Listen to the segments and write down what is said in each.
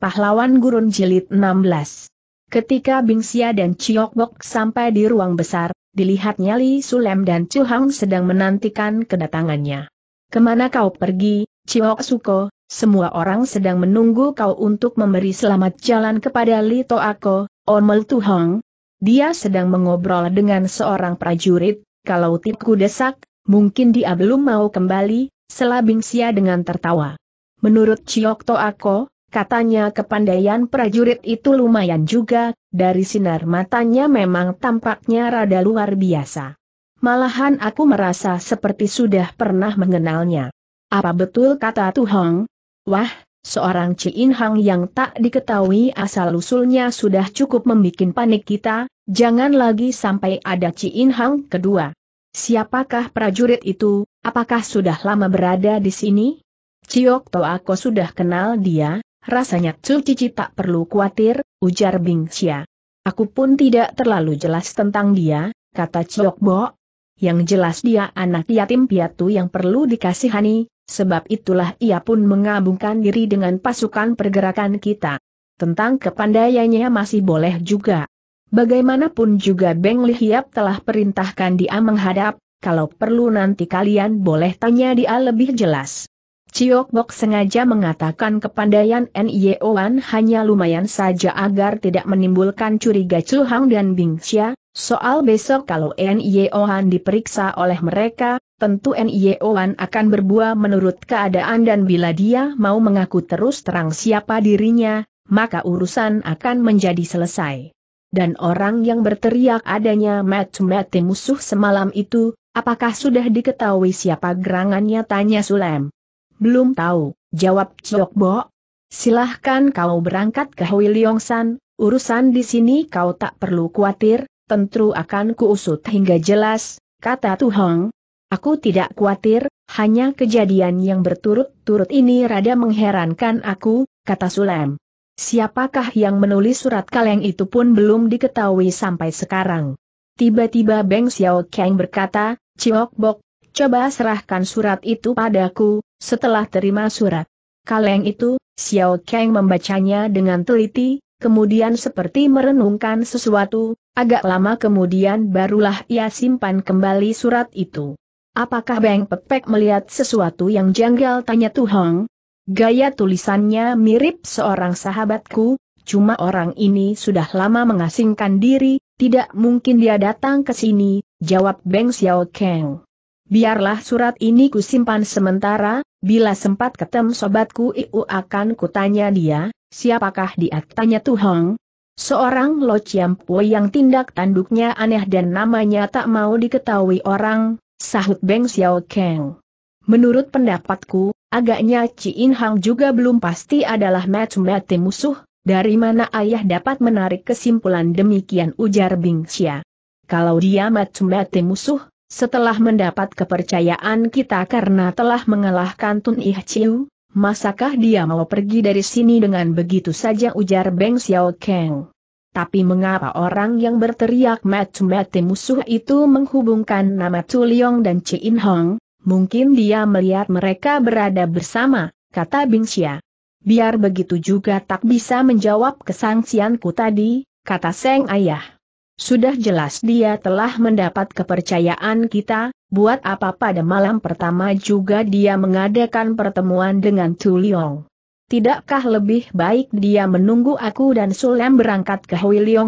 Pahlawan Gurun Jilid 16 Ketika Bingsia dan Chiok Bok sampai di ruang besar, dilihatnya Li Sulem dan Chu Hang sedang menantikan kedatangannya. Kemana kau pergi, Chiok Suko? Semua orang sedang menunggu kau untuk memberi selamat jalan kepada Li Toako, Omel Tu Hang. Dia sedang mengobrol dengan seorang prajurit, kalau tipku desak, mungkin dia belum mau kembali, selabing sia dengan tertawa. Menurut Chiok Toako, Katanya kepandaian prajurit itu lumayan juga, dari sinar matanya memang tampaknya rada luar biasa. Malahan aku merasa seperti sudah pernah mengenalnya. Apa betul kata Tuhong? Wah, seorang Ciin Hang yang tak diketahui asal-usulnya sudah cukup membuat panik kita, jangan lagi sampai ada Ciin Hang kedua. Siapakah prajurit itu, apakah sudah lama berada di sini? Ciok Toako sudah kenal dia, Rasanya Tsu Cici tak perlu khawatir, ujar Bing Xia. Aku pun tidak terlalu jelas tentang dia, kata Ciok Bo. Yang jelas dia anak yatim piatu yang perlu dikasihani, sebab itulah ia pun mengabungkan diri dengan pasukan pergerakan kita. Tentang kepandaiannya masih boleh juga. Bagaimanapun juga Beng Lihiap telah perintahkan dia menghadap, kalau perlu nanti kalian boleh tanya dia lebih jelas. Ciok Bok sengaja mengatakan kepandaian N.I.O.Wan hanya lumayan saja agar tidak menimbulkan curiga Chu dan Bing Xia, soal besok kalau N.I.O.Wan diperiksa oleh mereka, tentu N.I.O.Wan akan berbuah menurut keadaan dan bila dia mau mengaku terus terang siapa dirinya, maka urusan akan menjadi selesai. Dan orang yang berteriak adanya mati-mati musuh semalam itu, apakah sudah diketahui siapa gerangannya tanya Sulem. Belum tahu, jawab Chok Bo. Silahkan kau berangkat ke Hui Leong San, urusan di sini kau tak perlu khawatir, tentu akan kuusut hingga jelas, kata Tu Hong. Aku tidak khawatir, hanya kejadian yang berturut-turut ini rada mengherankan aku, kata Sulem. Siapakah yang menulis surat kaleng itu pun belum diketahui sampai sekarang. Tiba-tiba Beng Xiao Kang berkata, Ciok Bok, coba serahkan surat itu padaku, setelah terima surat. Kaleng itu, Xiao Kang membacanya dengan teliti, kemudian seperti merenungkan sesuatu, agak lama kemudian barulah ia simpan kembali surat itu. Apakah Beng Pepek melihat sesuatu yang janggal tanya Tuhong? Gaya tulisannya mirip seorang sahabatku, cuma orang ini sudah lama mengasingkan diri, tidak mungkin dia datang ke sini, jawab Beng Xiao Kang. Biarlah surat ini kusimpan sementara, bila sempat ketemu sobatku Iu akan kutanya dia, siapakah dia tanya Tuhong? Seorang Lo Chiampo yang tindak tanduknya aneh dan namanya tak mau diketahui orang, sahut Beng Xiao Kang. Menurut pendapatku, agaknya In Hang juga belum pasti adalah match mati musuh, dari mana ayah dapat menarik kesimpulan demikian ujar Bing Xia. Kalau dia match mati musuh, setelah mendapat kepercayaan kita karena telah mengalahkan Tun Ih Chiu, masakah dia mau pergi dari sini dengan begitu saja ujar Beng Xiao Kang. Tapi mengapa orang yang berteriak mati-mati musuh itu menghubungkan nama Chu Liong dan Chi In Hong? Mungkin dia melihat mereka berada bersama, kata Bing Xia. Biar begitu juga tak bisa menjawab kesangsianku tadi, kata Seng Ayah. Sudah jelas dia telah mendapat kepercayaan kita, buat apa pada malam pertama juga dia mengadakan pertemuan dengan Tu Tuliong. Tidakkah lebih baik dia menunggu aku dan Sulem berangkat ke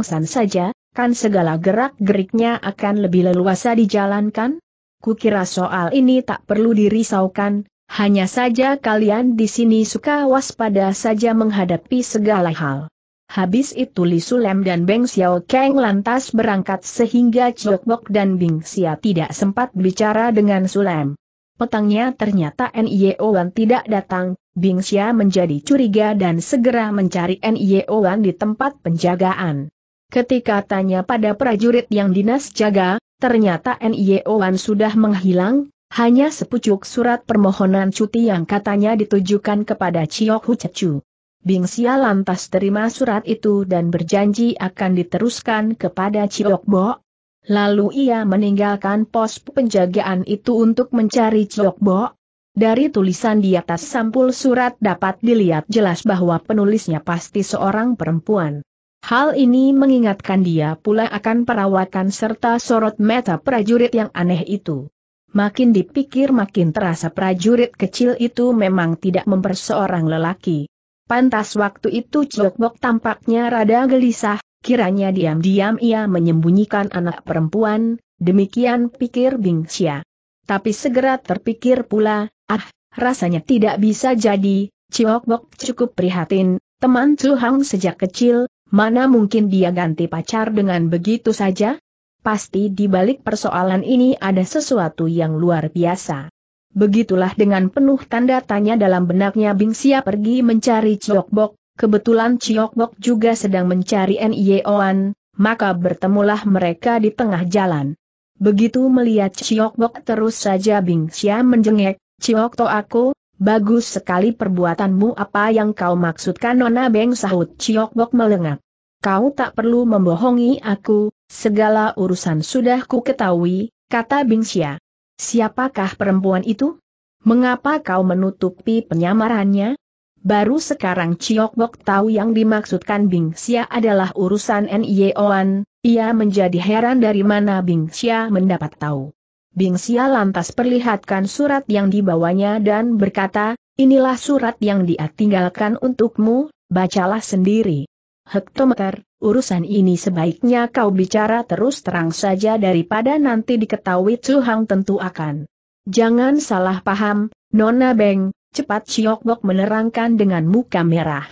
San saja, kan segala gerak-geriknya akan lebih leluasa dijalankan? Kukira soal ini tak perlu dirisaukan, hanya saja kalian di sini suka waspada saja menghadapi segala hal. Habis itu Li Sulem dan Beng Xiao Kang lantas berangkat sehingga Chiok Bok dan Bing Xia tidak sempat bicara dengan Sulem. Petangnya ternyata N.I.O. E Wan tidak datang, Bing Xia menjadi curiga dan segera mencari N.I.O. E Wan di tempat penjagaan. Ketika tanya pada prajurit yang dinas jaga, ternyata N.I.O. E Wan sudah menghilang, hanya sepucuk surat permohonan cuti yang katanya ditujukan kepada Chiok Hu Chechu. Bing Bingsia lantas terima surat itu dan berjanji akan diteruskan kepada Ciok Bo. Lalu ia meninggalkan pos penjagaan itu untuk mencari Ciok Bo. Dari tulisan di atas sampul surat dapat dilihat jelas bahwa penulisnya pasti seorang perempuan. Hal ini mengingatkan dia pula akan perawatan serta sorot mata prajurit yang aneh itu. Makin dipikir makin terasa prajurit kecil itu memang tidak mempersoalkan lelaki. Pantas waktu itu Ciokbok tampaknya rada gelisah, kiranya diam-diam ia menyembunyikan anak perempuan, demikian pikir Bingxia. Tapi segera terpikir pula, ah, rasanya tidak bisa jadi, Ciokbok cukup prihatin, teman Hang sejak kecil, mana mungkin dia ganti pacar dengan begitu saja? Pasti di balik persoalan ini ada sesuatu yang luar biasa. Begitulah dengan penuh tanda tanya dalam benaknya Bing Sia pergi mencari Chiok Bok, kebetulan Chiok Bok juga sedang mencari Nieoan, maka bertemulah mereka di tengah jalan. Begitu melihat Chiok Bok terus saja Bing Sia menjengek, Chiok To aku, bagus sekali perbuatanmu apa yang kau maksudkan Nona Beng sahut Chiok Bok melengak. Kau tak perlu membohongi aku, segala urusan sudah ku ketahui, kata Bing Sia. Siapakah perempuan itu? Mengapa kau menutupi penyamarannya? Baru sekarang Chiok Bok tahu yang dimaksudkan Bing Xia adalah urusan N.Y.O.an, e ia menjadi heran dari mana Bing Xia mendapat tahu. Bing Xia lantas perlihatkan surat yang dibawanya dan berkata, inilah surat yang dia tinggalkan untukmu, bacalah sendiri hektometer, urusan ini sebaiknya kau bicara terus terang saja daripada nanti diketahui cuhang tentu akan. Jangan salah paham, Nona Beng, cepat Siokbok menerangkan dengan muka merah.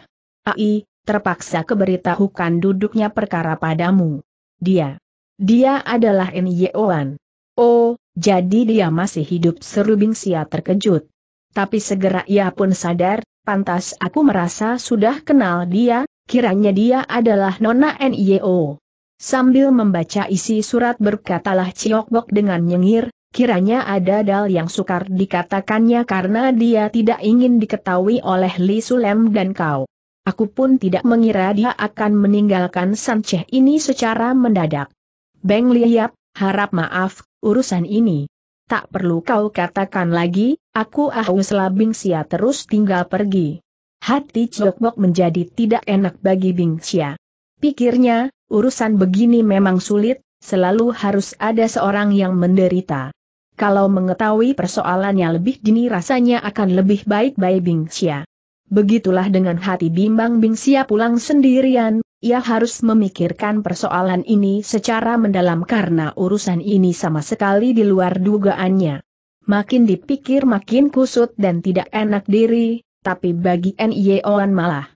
Ai, terpaksa keberitahukan duduknya perkara padamu. Dia. Dia adalah Nyeoan. Oh, jadi dia masih hidup seru Bingsia terkejut. Tapi segera ia pun sadar, pantas aku merasa sudah kenal dia, kiranya dia adalah Nona N.I.O. Sambil membaca isi surat berkatalah Ciok dengan nyengir, kiranya ada dal yang sukar dikatakannya karena dia tidak ingin diketahui oleh Li Sulem dan kau. Aku pun tidak mengira dia akan meninggalkan Sanceh ini secara mendadak. Beng Liap, harap maaf, urusan ini. Tak perlu kau katakan lagi, aku Ahus Labing Sia terus tinggal pergi. Hati Ciokbok menjadi tidak enak bagi Bing Bingxia. Pikirnya, urusan begini memang sulit, selalu harus ada seorang yang menderita. Kalau mengetahui persoalannya lebih dini rasanya akan lebih baik Bing Bingxia. Begitulah dengan hati bimbang Bing Bingxia pulang sendirian, ia harus memikirkan persoalan ini secara mendalam karena urusan ini sama sekali di luar dugaannya. Makin dipikir makin kusut dan tidak enak diri, tapi bagi N.I.O.N e malah.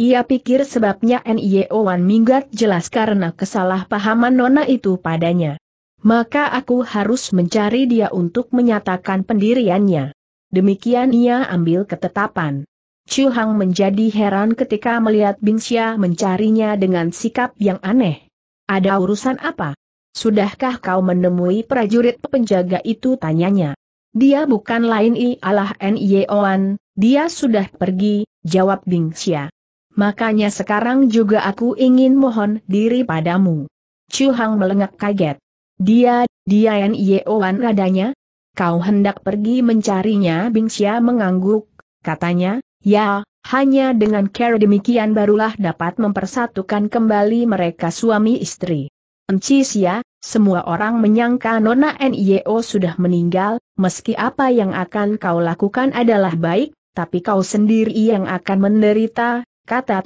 Ia pikir sebabnya N.I.O.N e minggat jelas karena kesalahpahaman Nona itu padanya. Maka aku harus mencari dia untuk menyatakan pendiriannya. Demikian ia ambil ketetapan. Chu Hang menjadi heran ketika melihat Xia mencarinya dengan sikap yang aneh. Ada urusan apa? Sudahkah kau menemui prajurit penjaga itu tanyanya? Dia bukan lain ialah N.Y.O.an, dia sudah pergi, jawab Bing Xia. Makanya sekarang juga aku ingin mohon diri padamu. Chu Hang melengak kaget. Dia, dia N.Y.O.an adanya? Kau hendak pergi mencarinya Bing Xia mengangguk, katanya, ya, hanya dengan cara demikian barulah dapat mempersatukan kembali mereka suami istri. Encisia, semua orang menyangka Nona NIO sudah meninggal, meski apa yang akan kau lakukan adalah baik, tapi kau sendiri yang akan menderita, kata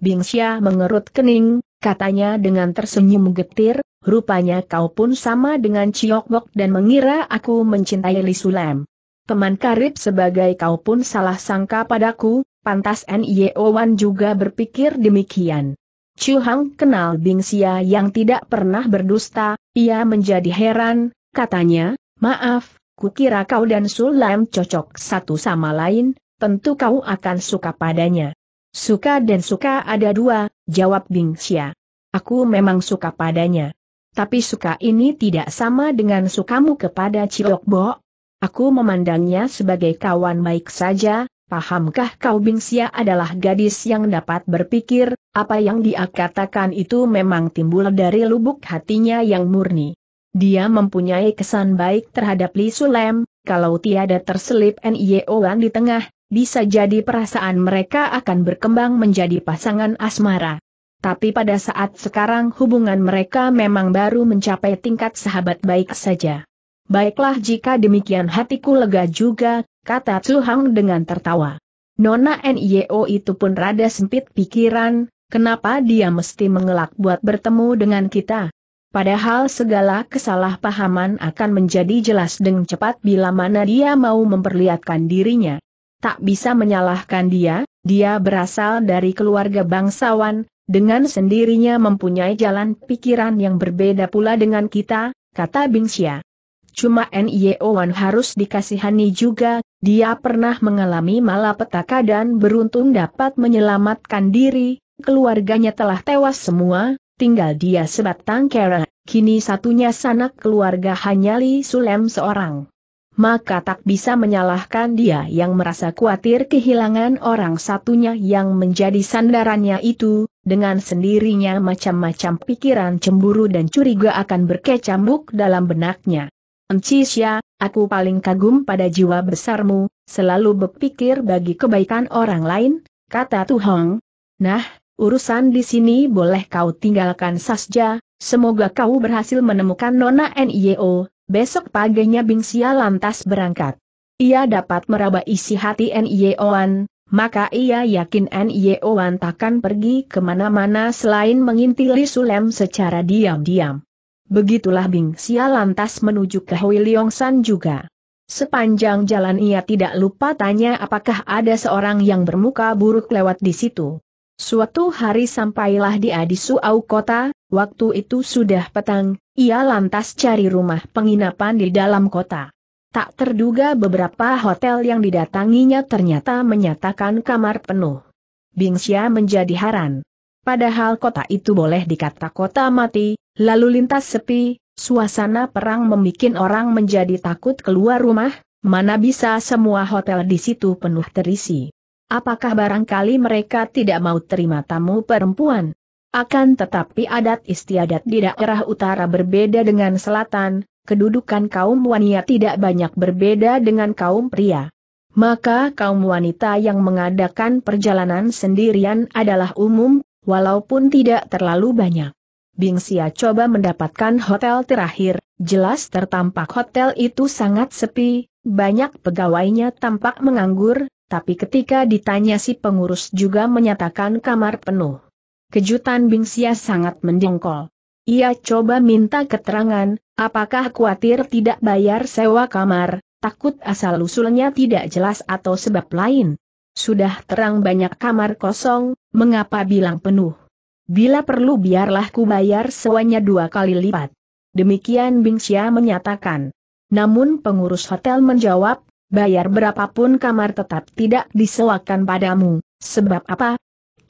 Bing sia mengerut kening, katanya dengan tersenyum getir, rupanya kau pun sama dengan Ciokbok dan mengira aku mencintai Li Sulam. Teman karib sebagai kau pun salah sangka padaku, pantas NIO Wan juga berpikir demikian. Chu Hang kenal Bing Xia yang tidak pernah berdusta, ia menjadi heran, katanya, maaf, kukira kau dan Lam cocok satu sama lain, tentu kau akan suka padanya. Suka dan suka ada dua, jawab Bing Xia. Aku memang suka padanya. Tapi suka ini tidak sama dengan sukamu kepada Ciok Bo. Aku memandangnya sebagai kawan baik saja, Pahamkah kau Bingsia adalah gadis yang dapat berpikir, apa yang dia katakan itu memang timbul dari lubuk hatinya yang murni. Dia mempunyai kesan baik terhadap Li Sulem, kalau tiada terselip N.I.O.An di tengah, bisa jadi perasaan mereka akan berkembang menjadi pasangan asmara. Tapi pada saat sekarang hubungan mereka memang baru mencapai tingkat sahabat baik saja. Baiklah jika demikian hatiku lega juga, kata Chu Hang dengan tertawa. Nona NIO itu pun rada sempit pikiran, kenapa dia mesti mengelak buat bertemu dengan kita? Padahal segala kesalahpahaman akan menjadi jelas dengan cepat bila mana dia mau memperlihatkan dirinya. Tak bisa menyalahkan dia, dia berasal dari keluarga bangsawan, dengan sendirinya mempunyai jalan pikiran yang berbeda pula dengan kita, kata Bingxia. Cuma Wan harus dikasihani juga, dia pernah mengalami malapetaka dan beruntung dapat menyelamatkan diri, keluarganya telah tewas semua, tinggal dia sebatang kera, kini satunya sanak keluarga hanya Li Sulem seorang. Maka tak bisa menyalahkan dia yang merasa khawatir kehilangan orang satunya yang menjadi sandarannya itu, dengan sendirinya macam-macam pikiran cemburu dan curiga akan berkecambuk dalam benaknya. Encisya, aku paling kagum pada jiwa besarmu, selalu berpikir bagi kebaikan orang lain, kata Tuhong. Nah, urusan di sini boleh kau tinggalkan saja, semoga kau berhasil menemukan Nona NIO, besok paginya Bing Bingsia lantas berangkat. Ia dapat meraba isi hati NIO-an, maka ia yakin NIO-an takkan pergi kemana-mana selain mengintili Sulem secara diam-diam. Begitulah Bing Xia lantas menuju ke Hui Leong San juga. Sepanjang jalan ia tidak lupa tanya apakah ada seorang yang bermuka buruk lewat di situ. Suatu hari sampailah di Au Kota, waktu itu sudah petang, ia lantas cari rumah penginapan di dalam kota. Tak terduga beberapa hotel yang didatanginya ternyata menyatakan kamar penuh. Bing Xia menjadi haran. Padahal kota itu boleh dikata kota mati, Lalu lintas sepi, suasana perang membuat orang menjadi takut keluar rumah, mana bisa semua hotel di situ penuh terisi. Apakah barangkali mereka tidak mau terima tamu perempuan? Akan tetapi adat istiadat di daerah utara berbeda dengan selatan, kedudukan kaum wanita tidak banyak berbeda dengan kaum pria. Maka kaum wanita yang mengadakan perjalanan sendirian adalah umum, walaupun tidak terlalu banyak. Bing Xia coba mendapatkan hotel terakhir, jelas tertampak hotel itu sangat sepi, banyak pegawainya tampak menganggur, tapi ketika ditanya si pengurus juga menyatakan kamar penuh. Kejutan Bingsia sangat mendengkol. Ia coba minta keterangan, apakah khawatir tidak bayar sewa kamar, takut asal-usulnya tidak jelas atau sebab lain. Sudah terang banyak kamar kosong, mengapa bilang penuh? Bila perlu biarlah ku bayar sewanya dua kali lipat. Demikian Bingxia menyatakan. Namun pengurus hotel menjawab, bayar berapapun kamar tetap tidak disewakan padamu, sebab apa?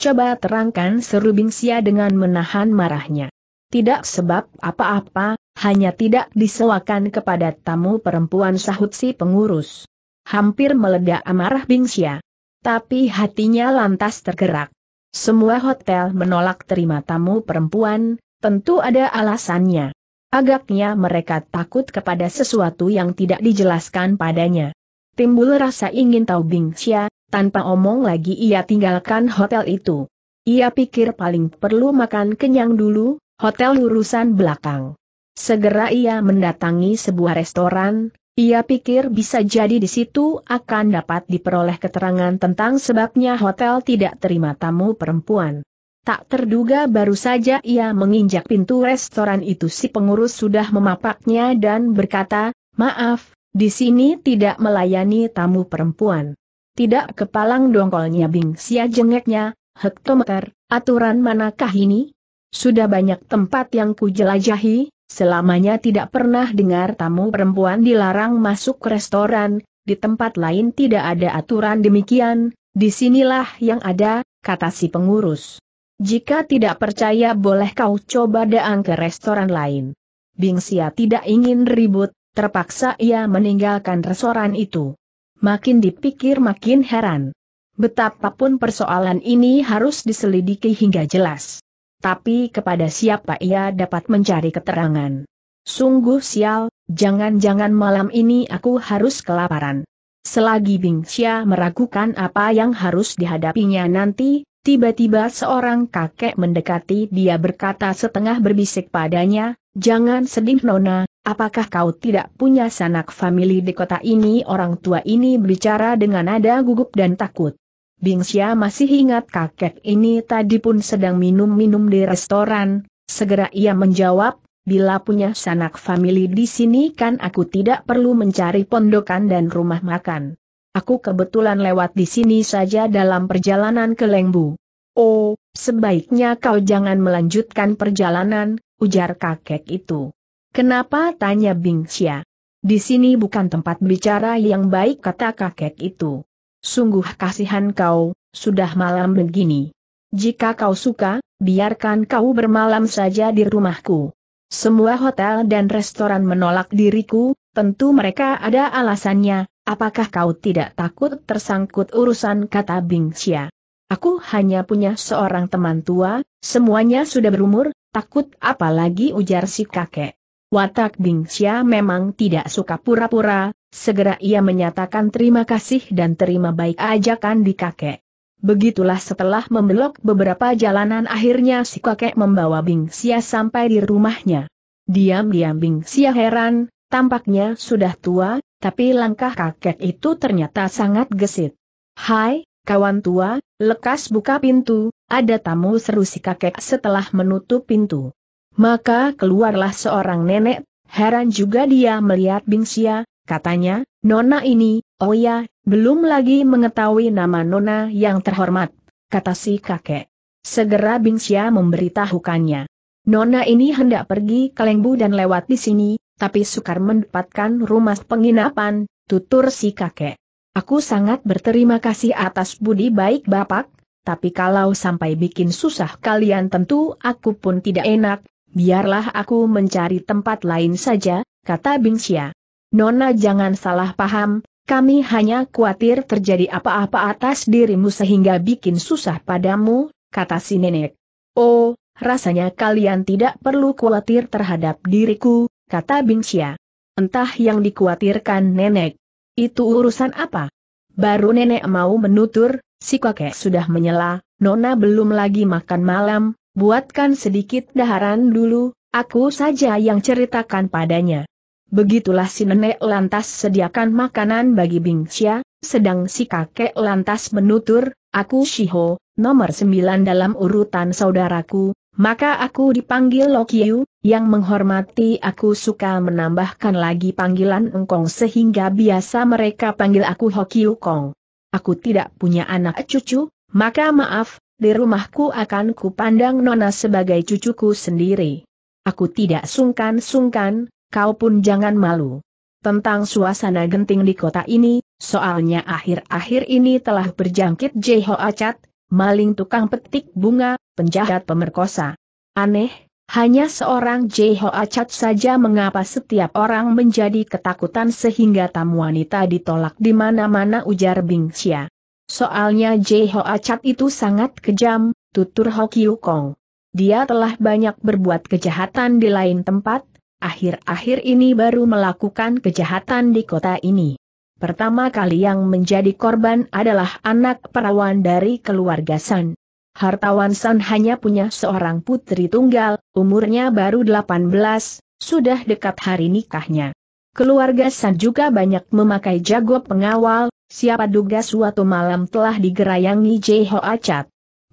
Coba terangkan seru Bingxia dengan menahan marahnya. Tidak sebab apa-apa, hanya tidak disewakan kepada tamu perempuan sahut si pengurus. Hampir meledak amarah Bingxia. Tapi hatinya lantas tergerak. Semua hotel menolak terima tamu perempuan, tentu ada alasannya. Agaknya mereka takut kepada sesuatu yang tidak dijelaskan padanya. Timbul rasa ingin tahu Bing Xia, tanpa omong lagi ia tinggalkan hotel itu. Ia pikir paling perlu makan kenyang dulu, hotel urusan belakang. Segera ia mendatangi sebuah restoran, ia pikir bisa jadi di situ akan dapat diperoleh keterangan tentang sebabnya hotel tidak terima tamu perempuan. Tak terduga baru saja ia menginjak pintu restoran itu si pengurus sudah memapaknya dan berkata, maaf, di sini tidak melayani tamu perempuan. Tidak kepalang dongkolnya Bing sia jengeknya, hektometer, aturan manakah ini? Sudah banyak tempat yang kujelajahi, selamanya tidak pernah dengar tamu perempuan dilarang masuk restoran, di tempat lain tidak ada aturan demikian, disinilah yang ada, kata si pengurus. Jika tidak percaya boleh kau coba daang ke restoran lain. Bing Bingsia tidak ingin ribut, terpaksa ia meninggalkan restoran itu. Makin dipikir makin heran. Betapapun persoalan ini harus diselidiki hingga jelas tapi kepada siapa ia dapat mencari keterangan. Sungguh sial, jangan-jangan malam ini aku harus kelaparan. Selagi Bingxia meragukan apa yang harus dihadapinya nanti, tiba-tiba seorang kakek mendekati dia berkata setengah berbisik padanya, Jangan sedih Nona, apakah kau tidak punya sanak famili di kota ini? Orang tua ini berbicara dengan nada gugup dan takut. Bingsia masih ingat kakek ini tadi pun sedang minum-minum di restoran, segera ia menjawab, bila punya sanak famili di sini kan aku tidak perlu mencari pondokan dan rumah makan. Aku kebetulan lewat di sini saja dalam perjalanan ke Lengbu. Oh, sebaiknya kau jangan melanjutkan perjalanan, ujar kakek itu. Kenapa tanya Bingsia? Di sini bukan tempat bicara yang baik kata kakek itu. Sungguh kasihan kau, sudah malam begini. Jika kau suka, biarkan kau bermalam saja di rumahku. Semua hotel dan restoran menolak diriku, tentu mereka ada alasannya, apakah kau tidak takut tersangkut urusan kata Bingxia? Aku hanya punya seorang teman tua, semuanya sudah berumur, takut apalagi ujar si kakek. Watak Bing Xia memang tidak suka pura-pura, segera ia menyatakan terima kasih dan terima baik ajakan di kakek. Begitulah setelah membelok beberapa jalanan akhirnya si kakek membawa Bing Xia sampai di rumahnya. Diam-diam Bing Xia heran, tampaknya sudah tua, tapi langkah kakek itu ternyata sangat gesit. Hai, kawan tua, lekas buka pintu, ada tamu seru si kakek setelah menutup pintu. Maka keluarlah seorang nenek, heran juga dia melihat Bingsia, katanya, Nona ini, oh ya, belum lagi mengetahui nama Nona yang terhormat, kata si kakek. Segera Bingsia memberitahukannya. Nona ini hendak pergi ke Lengbu dan lewat di sini, tapi sukar mendapatkan rumah penginapan, tutur si kakek. Aku sangat berterima kasih atas budi baik Bapak, tapi kalau sampai bikin susah kalian tentu aku pun tidak enak, biarlah aku mencari tempat lain saja, kata Bingxia. Nona jangan salah paham, kami hanya khawatir terjadi apa-apa atas dirimu sehingga bikin susah padamu, kata si nenek. Oh, rasanya kalian tidak perlu khawatir terhadap diriku, kata Bingxia. Entah yang dikhawatirkan nenek. Itu urusan apa? Baru nenek mau menutur, si kakek sudah menyela, Nona belum lagi makan malam, Buatkan sedikit daharan dulu, aku saja yang ceritakan padanya. Begitulah si nenek lantas sediakan makanan bagi Bingxia, sedang si kakek lantas menutur, aku Shiho, nomor sembilan dalam urutan saudaraku, maka aku dipanggil Lokiu, yang menghormati aku suka menambahkan lagi panggilan engkong sehingga biasa mereka panggil aku Hokiu Kong. Aku tidak punya anak cucu, maka maaf, di rumahku akan kupandang Nona sebagai cucuku sendiri. Aku tidak sungkan-sungkan, kau pun jangan malu. Tentang suasana genting di kota ini, soalnya akhir-akhir ini telah berjangkit Jeho Acat, maling tukang petik bunga, penjahat pemerkosa. Aneh, hanya seorang Jeho Acat saja mengapa setiap orang menjadi ketakutan sehingga tamu wanita ditolak di mana-mana ujar Xia. Soalnya Jeho Acat itu sangat kejam, tutur Hokiu Kong. Dia telah banyak berbuat kejahatan di lain tempat, akhir-akhir ini baru melakukan kejahatan di kota ini. Pertama kali yang menjadi korban adalah anak perawan dari keluarga San. Hartawan San hanya punya seorang putri tunggal, umurnya baru 18, sudah dekat hari nikahnya. Keluarga San juga banyak memakai jago pengawal, Siapa duga suatu malam telah digerayangi Jeho Ho Acat.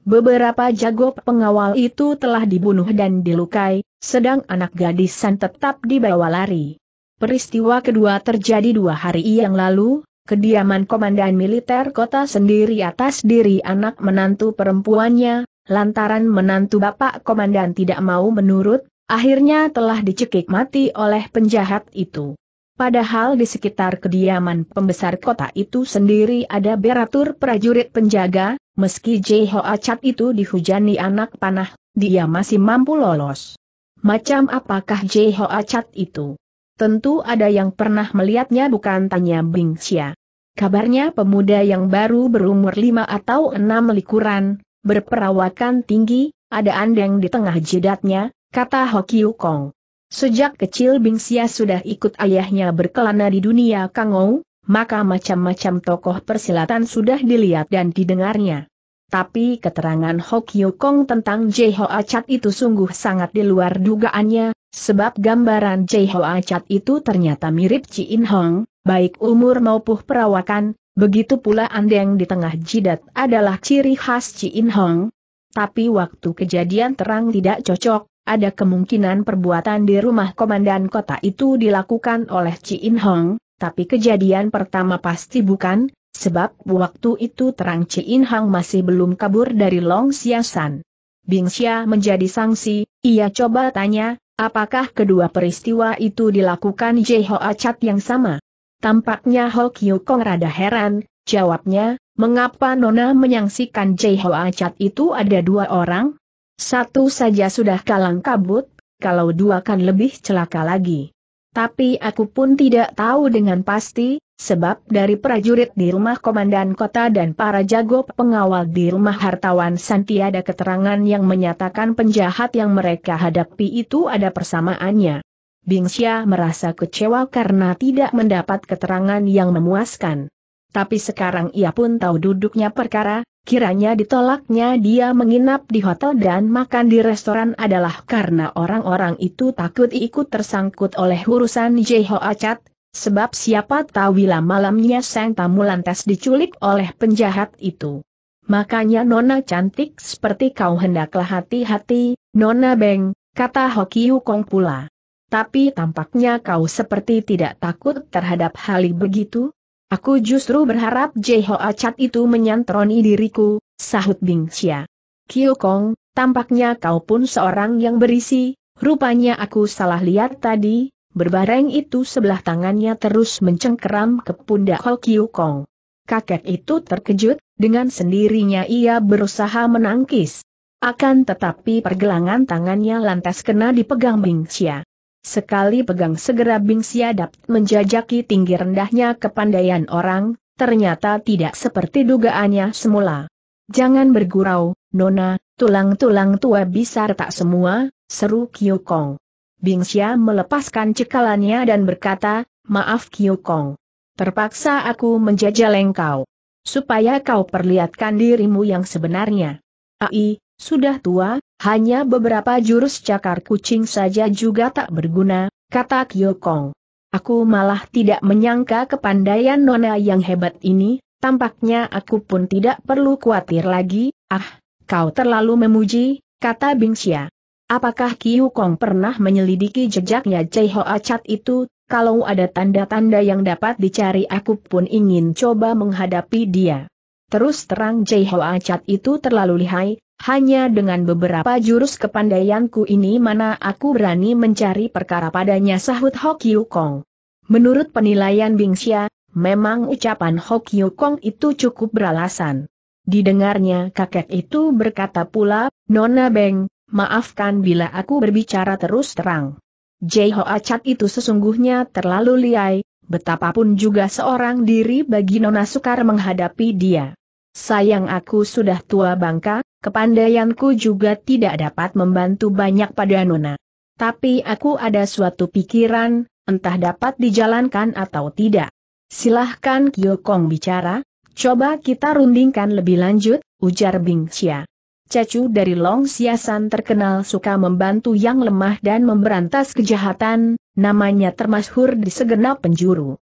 Beberapa jago pengawal itu telah dibunuh dan dilukai, sedang anak gadis San tetap dibawa lari. Peristiwa kedua terjadi dua hari yang lalu, kediaman komandan militer kota sendiri atas diri anak menantu perempuannya, lantaran menantu bapak komandan tidak mau menurut, akhirnya telah dicekik mati oleh penjahat itu. Padahal di sekitar kediaman pembesar kota itu sendiri ada beratur prajurit penjaga, meski Jeho Acat itu dihujani anak panah, dia masih mampu lolos. Macam apakah Jeho Acat itu? Tentu ada yang pernah melihatnya bukan tanya Bingxia. Kabarnya pemuda yang baru berumur lima atau enam likuran, berperawakan tinggi, ada andeng di tengah jidatnya, kata Hokiu Kong. Sejak kecil Bingsia sudah ikut ayahnya berkelana di dunia Kangou, maka macam-macam tokoh persilatan sudah dilihat dan didengarnya. Tapi keterangan Hok Kong tentang Jeho Acat itu sungguh sangat di luar dugaannya, sebab gambaran Jeho Acat itu ternyata mirip Chi In Hong, baik umur maupun perawakan, begitu pula andeng di tengah jidat adalah ciri khas Chi In Hong. Tapi waktu kejadian terang tidak cocok, ada kemungkinan perbuatan di rumah komandan kota itu dilakukan oleh in Hong, tapi kejadian pertama pasti bukan, sebab waktu itu terang in Hong masih belum kabur dari Long Siasan. Xia menjadi sanksi, ia coba tanya, apakah kedua peristiwa itu dilakukan Jeho Acat yang sama? Tampaknya Ho Kyu Kong rada heran, jawabnya, mengapa Nona menyangsikan Jeho Acat itu ada dua orang? Satu saja sudah kalang kabut, kalau dua kan lebih celaka lagi. Tapi aku pun tidak tahu dengan pasti, sebab dari prajurit di rumah komandan kota dan para jago pengawal di rumah hartawan ada keterangan yang menyatakan penjahat yang mereka hadapi itu ada persamaannya. Bingxia merasa kecewa karena tidak mendapat keterangan yang memuaskan. Tapi sekarang ia pun tahu duduknya perkara, kiranya ditolaknya dia menginap di hotel dan makan di restoran adalah karena orang-orang itu takut ikut tersangkut oleh urusan Jeho Acat, sebab siapa tahu bila malamnya sang tamu lantas diculik oleh penjahat itu. Makanya Nona cantik seperti kau hendaklah hati-hati, Nona Beng, kata Hoki Hukong pula. Tapi tampaknya kau seperti tidak takut terhadap hal begitu, Aku justru berharap Jeho Acat itu menyantroni diriku, sahut Bing Xia. Kiu Kong, tampaknya kau pun seorang yang berisi, rupanya aku salah lihat tadi, berbareng itu sebelah tangannya terus mencengkeram ke pundak Ho Kiu Kong. Kakek itu terkejut, dengan sendirinya ia berusaha menangkis. Akan tetapi pergelangan tangannya lantas kena dipegang Bing Xia. Sekali pegang segera Bing Siadap menjajaki tinggi rendahnya kepandaian orang, ternyata tidak seperti dugaannya semula. Jangan bergurau, Nona, tulang-tulang tua bisa retak semua, seru Kong. Bing Xia melepaskan cekalannya dan berkata, maaf Kong. Terpaksa aku menjajal engkau. Supaya kau perlihatkan dirimu yang sebenarnya. Ai, sudah tua, hanya beberapa jurus cakar kucing saja juga tak berguna, kata Kyokong. Aku malah tidak menyangka kepandaian Nona yang hebat ini, tampaknya aku pun tidak perlu khawatir lagi, ah, kau terlalu memuji, kata Bingxia. Apakah Kiu Kong pernah menyelidiki jejaknya Chei Hoa Chat itu, kalau ada tanda-tanda yang dapat dicari aku pun ingin coba menghadapi dia. Terus terang Jai Hoa Chat itu terlalu lihai, hanya dengan beberapa jurus kepandaianku ini mana aku berani mencari perkara padanya sahut Hok Yu Kong. Menurut penilaian Bing Xia, memang ucapan Hok Yu Kong itu cukup beralasan. Didengarnya kakek itu berkata pula, Nona Beng, maafkan bila aku berbicara terus terang. Jai Ho Acat itu sesungguhnya terlalu liai, betapapun juga seorang diri bagi Nona Sukar menghadapi dia. Sayang aku sudah tua bangka, Kepandaianku juga tidak dapat membantu banyak pada Nona. Tapi aku ada suatu pikiran, entah dapat dijalankan atau tidak. Silahkan Kyokong bicara, coba kita rundingkan lebih lanjut, ujar Bing Bingxia. Cacu dari Long Siasan terkenal suka membantu yang lemah dan memberantas kejahatan, namanya termasuk di segenap penjuru.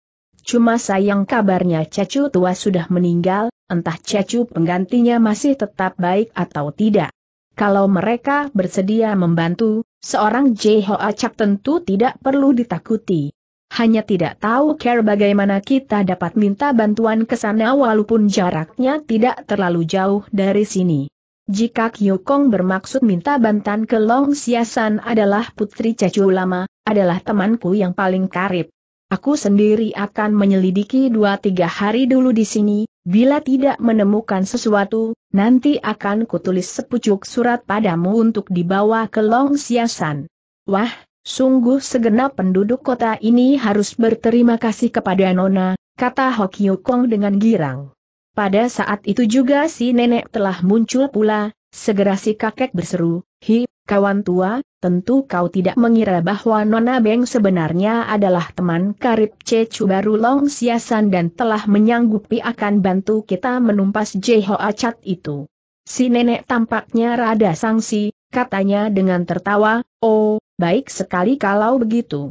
Cuma sayang kabarnya Cecu tua sudah meninggal, entah Cecu penggantinya masih tetap baik atau tidak. Kalau mereka bersedia membantu, seorang Jeho Acak tentu tidak perlu ditakuti. Hanya tidak tahu care bagaimana kita dapat minta bantuan ke sana walaupun jaraknya tidak terlalu jauh dari sini. Jika Kyokong bermaksud minta bantuan ke Long Siasan adalah putri Cecu lama, adalah temanku yang paling karib. Aku sendiri akan menyelidiki dua tiga hari dulu di sini, bila tidak menemukan sesuatu, nanti akan kutulis sepucuk surat padamu untuk dibawa ke Long Siasan. Wah, sungguh segenap penduduk kota ini harus berterima kasih kepada Nona, kata Hokyu Kong dengan girang. Pada saat itu juga si nenek telah muncul pula, segera si kakek berseru, Hip, Kawan tua, tentu kau tidak mengira bahwa Nona Beng sebenarnya adalah teman karib Cecu baru Long Siasan dan telah menyanggupi akan bantu kita menumpas Jeho Acat itu. Si nenek tampaknya rada sangsi, katanya dengan tertawa, oh, baik sekali kalau begitu.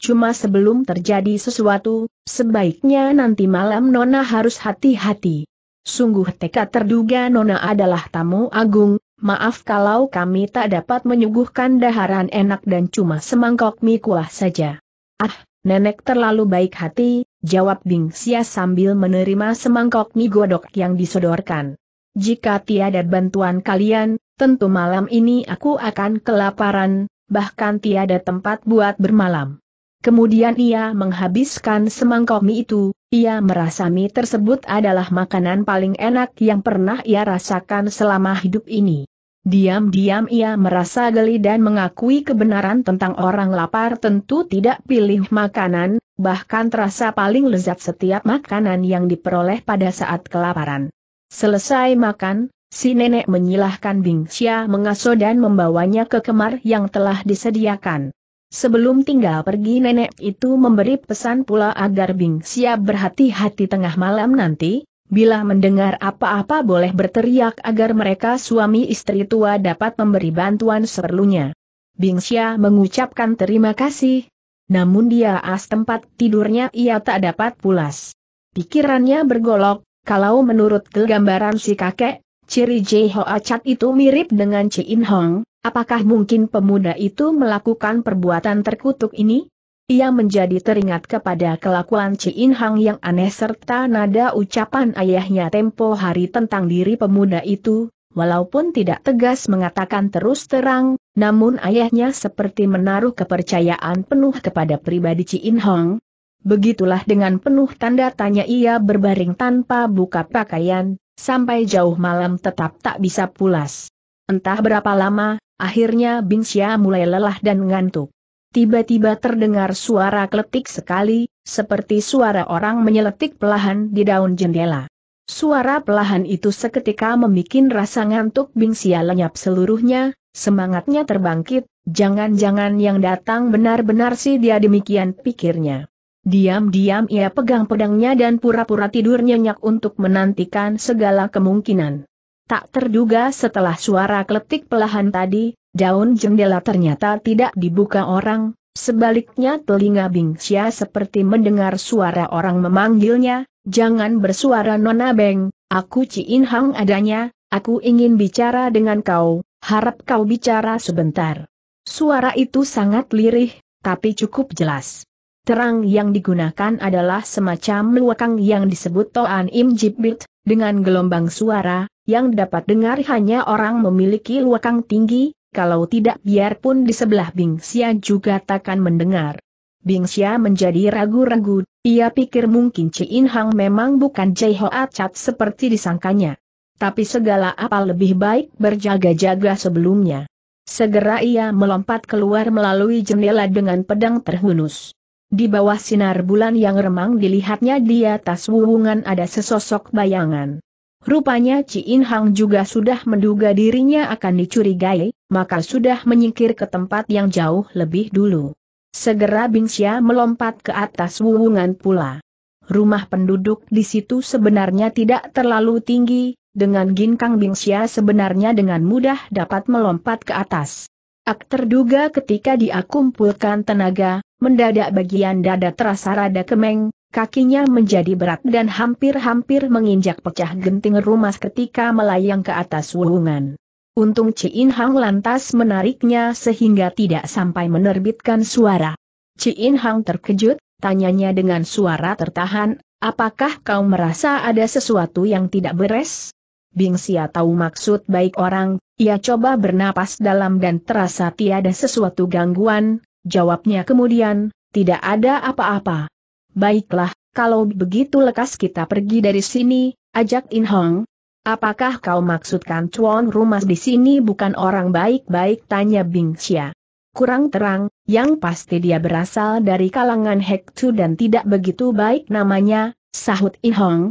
Cuma sebelum terjadi sesuatu, sebaiknya nanti malam Nona harus hati-hati. Sungguh teka terduga Nona adalah tamu agung, maaf kalau kami tak dapat menyuguhkan daharan enak dan cuma semangkok mie kuah saja. Ah, nenek terlalu baik hati, jawab Bing Xia sambil menerima semangkok mie godok yang disodorkan. Jika tiada bantuan kalian, tentu malam ini aku akan kelaparan, bahkan tiada tempat buat bermalam. Kemudian ia menghabiskan semangkok mie itu, ia merasa mie tersebut adalah makanan paling enak yang pernah ia rasakan selama hidup ini. Diam-diam ia merasa geli dan mengakui kebenaran tentang orang lapar tentu tidak pilih makanan, bahkan terasa paling lezat setiap makanan yang diperoleh pada saat kelaparan. Selesai makan, si nenek menyilahkan Bing Bingxia mengasuh dan membawanya ke kemar yang telah disediakan. Sebelum tinggal pergi nenek itu memberi pesan pula agar Bing Bingxia berhati-hati tengah malam nanti, Bila mendengar apa-apa boleh berteriak agar mereka suami istri tua dapat memberi bantuan seperlunya. Bingxia mengucapkan terima kasih. Namun dia as tempat tidurnya ia tak dapat pulas. Pikirannya bergolok, kalau menurut kegambaran si kakek, ciri Jeho Hoa itu mirip dengan In Hong, apakah mungkin pemuda itu melakukan perbuatan terkutuk ini? Ia menjadi teringat kepada kelakuan in Hang yang aneh serta nada ucapan ayahnya tempo hari tentang diri pemuda itu, walaupun tidak tegas mengatakan terus terang, namun ayahnya seperti menaruh kepercayaan penuh kepada pribadi in Hang. Begitulah dengan penuh tanda tanya ia berbaring tanpa buka pakaian, sampai jauh malam tetap tak bisa pulas. Entah berapa lama, akhirnya bin Xia mulai lelah dan ngantuk tiba-tiba terdengar suara kletik sekali, seperti suara orang menyeletik pelahan di daun jendela. Suara pelahan itu seketika membuat rasa ngantuk Bingsia lenyap seluruhnya, semangatnya terbangkit, jangan-jangan yang datang benar-benar si dia demikian pikirnya. Diam-diam ia pegang pedangnya dan pura-pura tidur nyenyak untuk menantikan segala kemungkinan. Tak terduga setelah suara kletik pelahan tadi, Daun jendela ternyata tidak dibuka orang, sebaliknya telinga Bingxia seperti mendengar suara orang memanggilnya, jangan bersuara Nona Beng, aku In Hang adanya, aku ingin bicara dengan kau, harap kau bicara sebentar. Suara itu sangat lirih, tapi cukup jelas. Terang yang digunakan adalah semacam luakang yang disebut Toan Im jibbit, dengan gelombang suara, yang dapat dengar hanya orang memiliki luakang tinggi, kalau tidak biarpun di sebelah Xia juga takkan mendengar. Bingsia menjadi ragu-ragu, ia pikir mungkin In Hang memang bukan Jai Ho Acat seperti disangkanya. Tapi segala apa lebih baik berjaga-jaga sebelumnya. Segera ia melompat keluar melalui jendela dengan pedang terhunus. Di bawah sinar bulan yang remang dilihatnya di atas wuwungan ada sesosok bayangan. Rupanya Ci In Hang juga sudah menduga dirinya akan dicurigai, maka sudah menyingkir ke tempat yang jauh lebih dulu. Segera Bingxia melompat ke atas wuwungan pula. Rumah penduduk di situ sebenarnya tidak terlalu tinggi, dengan ginkang Bingxia sebenarnya dengan mudah dapat melompat ke atas. Ak terduga ketika diakumpulkan tenaga, mendadak bagian dada terasa rada kemeng, Kakinya menjadi berat dan hampir-hampir menginjak pecah genting rumah ketika melayang ke atas wuhungan. Untung Ciin Hang lantas menariknya sehingga tidak sampai menerbitkan suara. Ciin Hang terkejut, tanyanya dengan suara tertahan, apakah kau merasa ada sesuatu yang tidak beres? Bing Xia tahu maksud baik orang, ia coba bernapas dalam dan terasa tiada sesuatu gangguan, jawabnya kemudian, tidak ada apa-apa. Baiklah, kalau begitu lekas kita pergi dari sini, ajak In Hong. Apakah kau maksudkan cuan rumah di sini bukan orang baik-baik tanya Bing Xia. Kurang terang, yang pasti dia berasal dari kalangan Hektu dan tidak begitu baik namanya, sahut In Hong.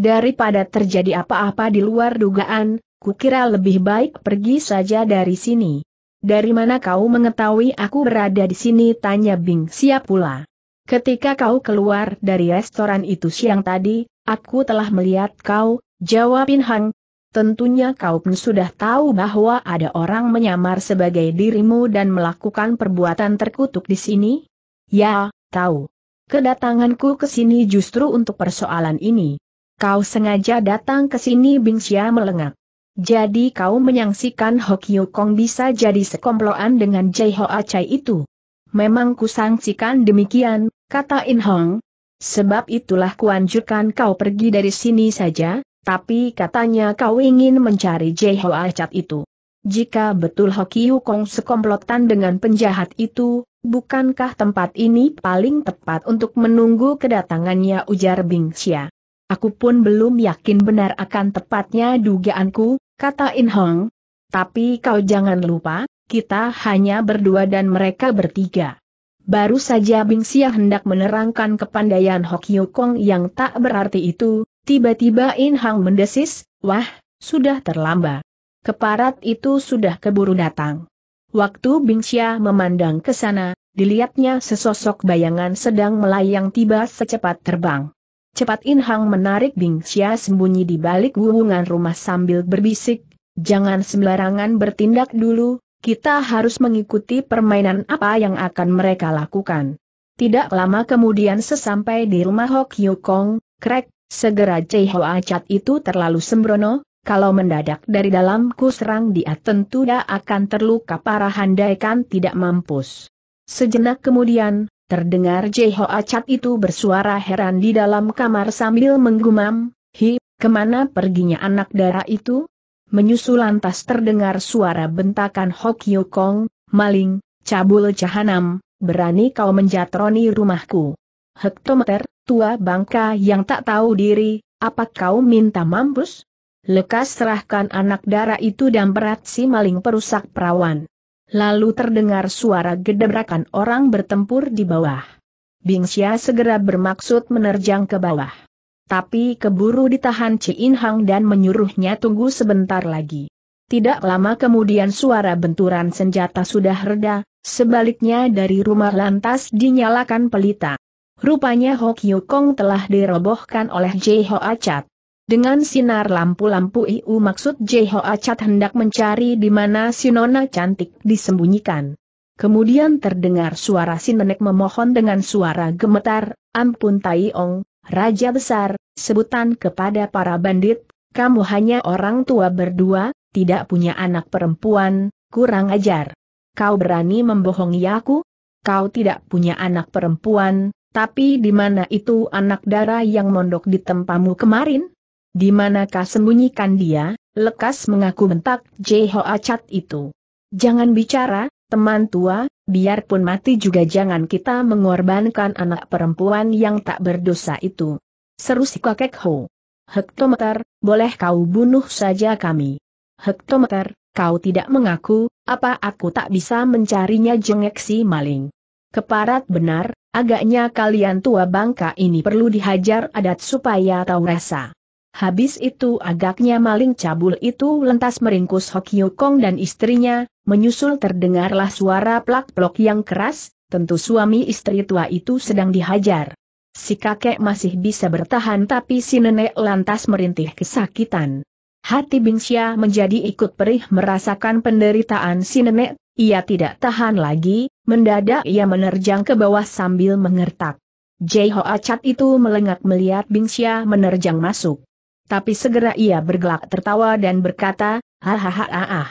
Daripada terjadi apa-apa di luar dugaan, kukira lebih baik pergi saja dari sini. Dari mana kau mengetahui aku berada di sini tanya Bing Xia pula. Ketika kau keluar dari restoran itu siang tadi, aku telah melihat kau, jawab In Hang. Tentunya kau pun sudah tahu bahwa ada orang menyamar sebagai dirimu dan melakukan perbuatan terkutuk di sini? Ya, tahu. Kedatanganku ke sini justru untuk persoalan ini. Kau sengaja datang ke sini Bingxia melengak. Jadi kau menyaksikan Hokyu Kong bisa jadi sekomploan dengan Jai Hoa Chai itu. Memang kusangsikan demikian, kata In Hong. Sebab itulah kuanjurkan kau pergi dari sini saja, tapi katanya kau ingin mencari Jeho Hoa itu. Jika betul Hoki Hukong sekomplotan dengan penjahat itu, bukankah tempat ini paling tepat untuk menunggu kedatangannya ujar Bing Xia? Aku pun belum yakin benar akan tepatnya dugaanku, kata In Hong. Tapi kau jangan lupa, kita hanya berdua dan mereka bertiga. Baru saja Bing Xia hendak menerangkan kepandaian Hok Kong yang tak berarti itu, tiba-tiba In Hang mendesis, wah, sudah terlambat. Keparat itu sudah keburu datang. Waktu Bing Xia memandang ke sana, dilihatnya sesosok bayangan sedang melayang tiba secepat terbang. Cepat In Hang menarik Bing Xia sembunyi di balik wuhungan rumah sambil berbisik, jangan sembarangan bertindak dulu, kita harus mengikuti permainan apa yang akan mereka lakukan. Tidak lama kemudian sesampai di rumah Hok Kong, krek, segera Chei Ho Acat itu terlalu sembrono, kalau mendadak dari dalam serang dia tentu dia akan terluka parah handaikan tidak mampus. Sejenak kemudian, terdengar Chei Ho Acat itu bersuara heran di dalam kamar sambil menggumam, Hi, kemana perginya anak darah itu? menyusul lantas terdengar suara bentakan Hok Kong, maling, cabul cahanam, berani kau menjatroni rumahku. Hektometer, tua bangka yang tak tahu diri, apa kau minta mampus? Lekas serahkan anak darah itu dan berat si maling perusak perawan. Lalu terdengar suara gedebrakan orang bertempur di bawah. Bingsia segera bermaksud menerjang ke bawah tapi keburu ditahan Ci Hang dan menyuruhnya tunggu sebentar lagi. Tidak lama kemudian suara benturan senjata sudah reda, sebaliknya dari rumah lantas dinyalakan pelita. Rupanya Hok Yukong telah dirobohkan oleh Jeho Acat. Dengan sinar lampu-lampu IU maksud Jeho Acat hendak mencari di mana si nona cantik disembunyikan. Kemudian terdengar suara si nenek memohon dengan suara gemetar, ampun Tai Ong, Raja Besar, sebutan kepada para bandit, kamu hanya orang tua berdua, tidak punya anak perempuan, kurang ajar. Kau berani membohongi aku? Kau tidak punya anak perempuan, tapi di mana itu anak darah yang mondok di tempamu kemarin? Di manakah sembunyikan dia? Lekas mengaku mentak Jeho Acat itu. Jangan bicara, teman tua, biarpun mati juga jangan kita mengorbankan anak perempuan yang tak berdosa itu. Seru si kakek Ho. Hektometer, boleh kau bunuh saja kami. Hektometer, kau tidak mengaku, apa aku tak bisa mencarinya jengek si maling. Keparat benar, agaknya kalian tua bangka ini perlu dihajar adat supaya tahu rasa. Habis itu agaknya maling cabul itu lentas meringkus Hok Kong dan istrinya, menyusul terdengarlah suara plak-plok yang keras, tentu suami istri tua itu sedang dihajar. Si kakek masih bisa bertahan tapi si nenek lantas merintih kesakitan. Hati Bingsya menjadi ikut perih merasakan penderitaan si nenek, ia tidak tahan lagi, mendadak ia menerjang ke bawah sambil mengertak. Jai Hoa Chat itu melengak melihat Bingsya menerjang masuk. Tapi segera ia bergelak tertawa dan berkata, hahaha ah.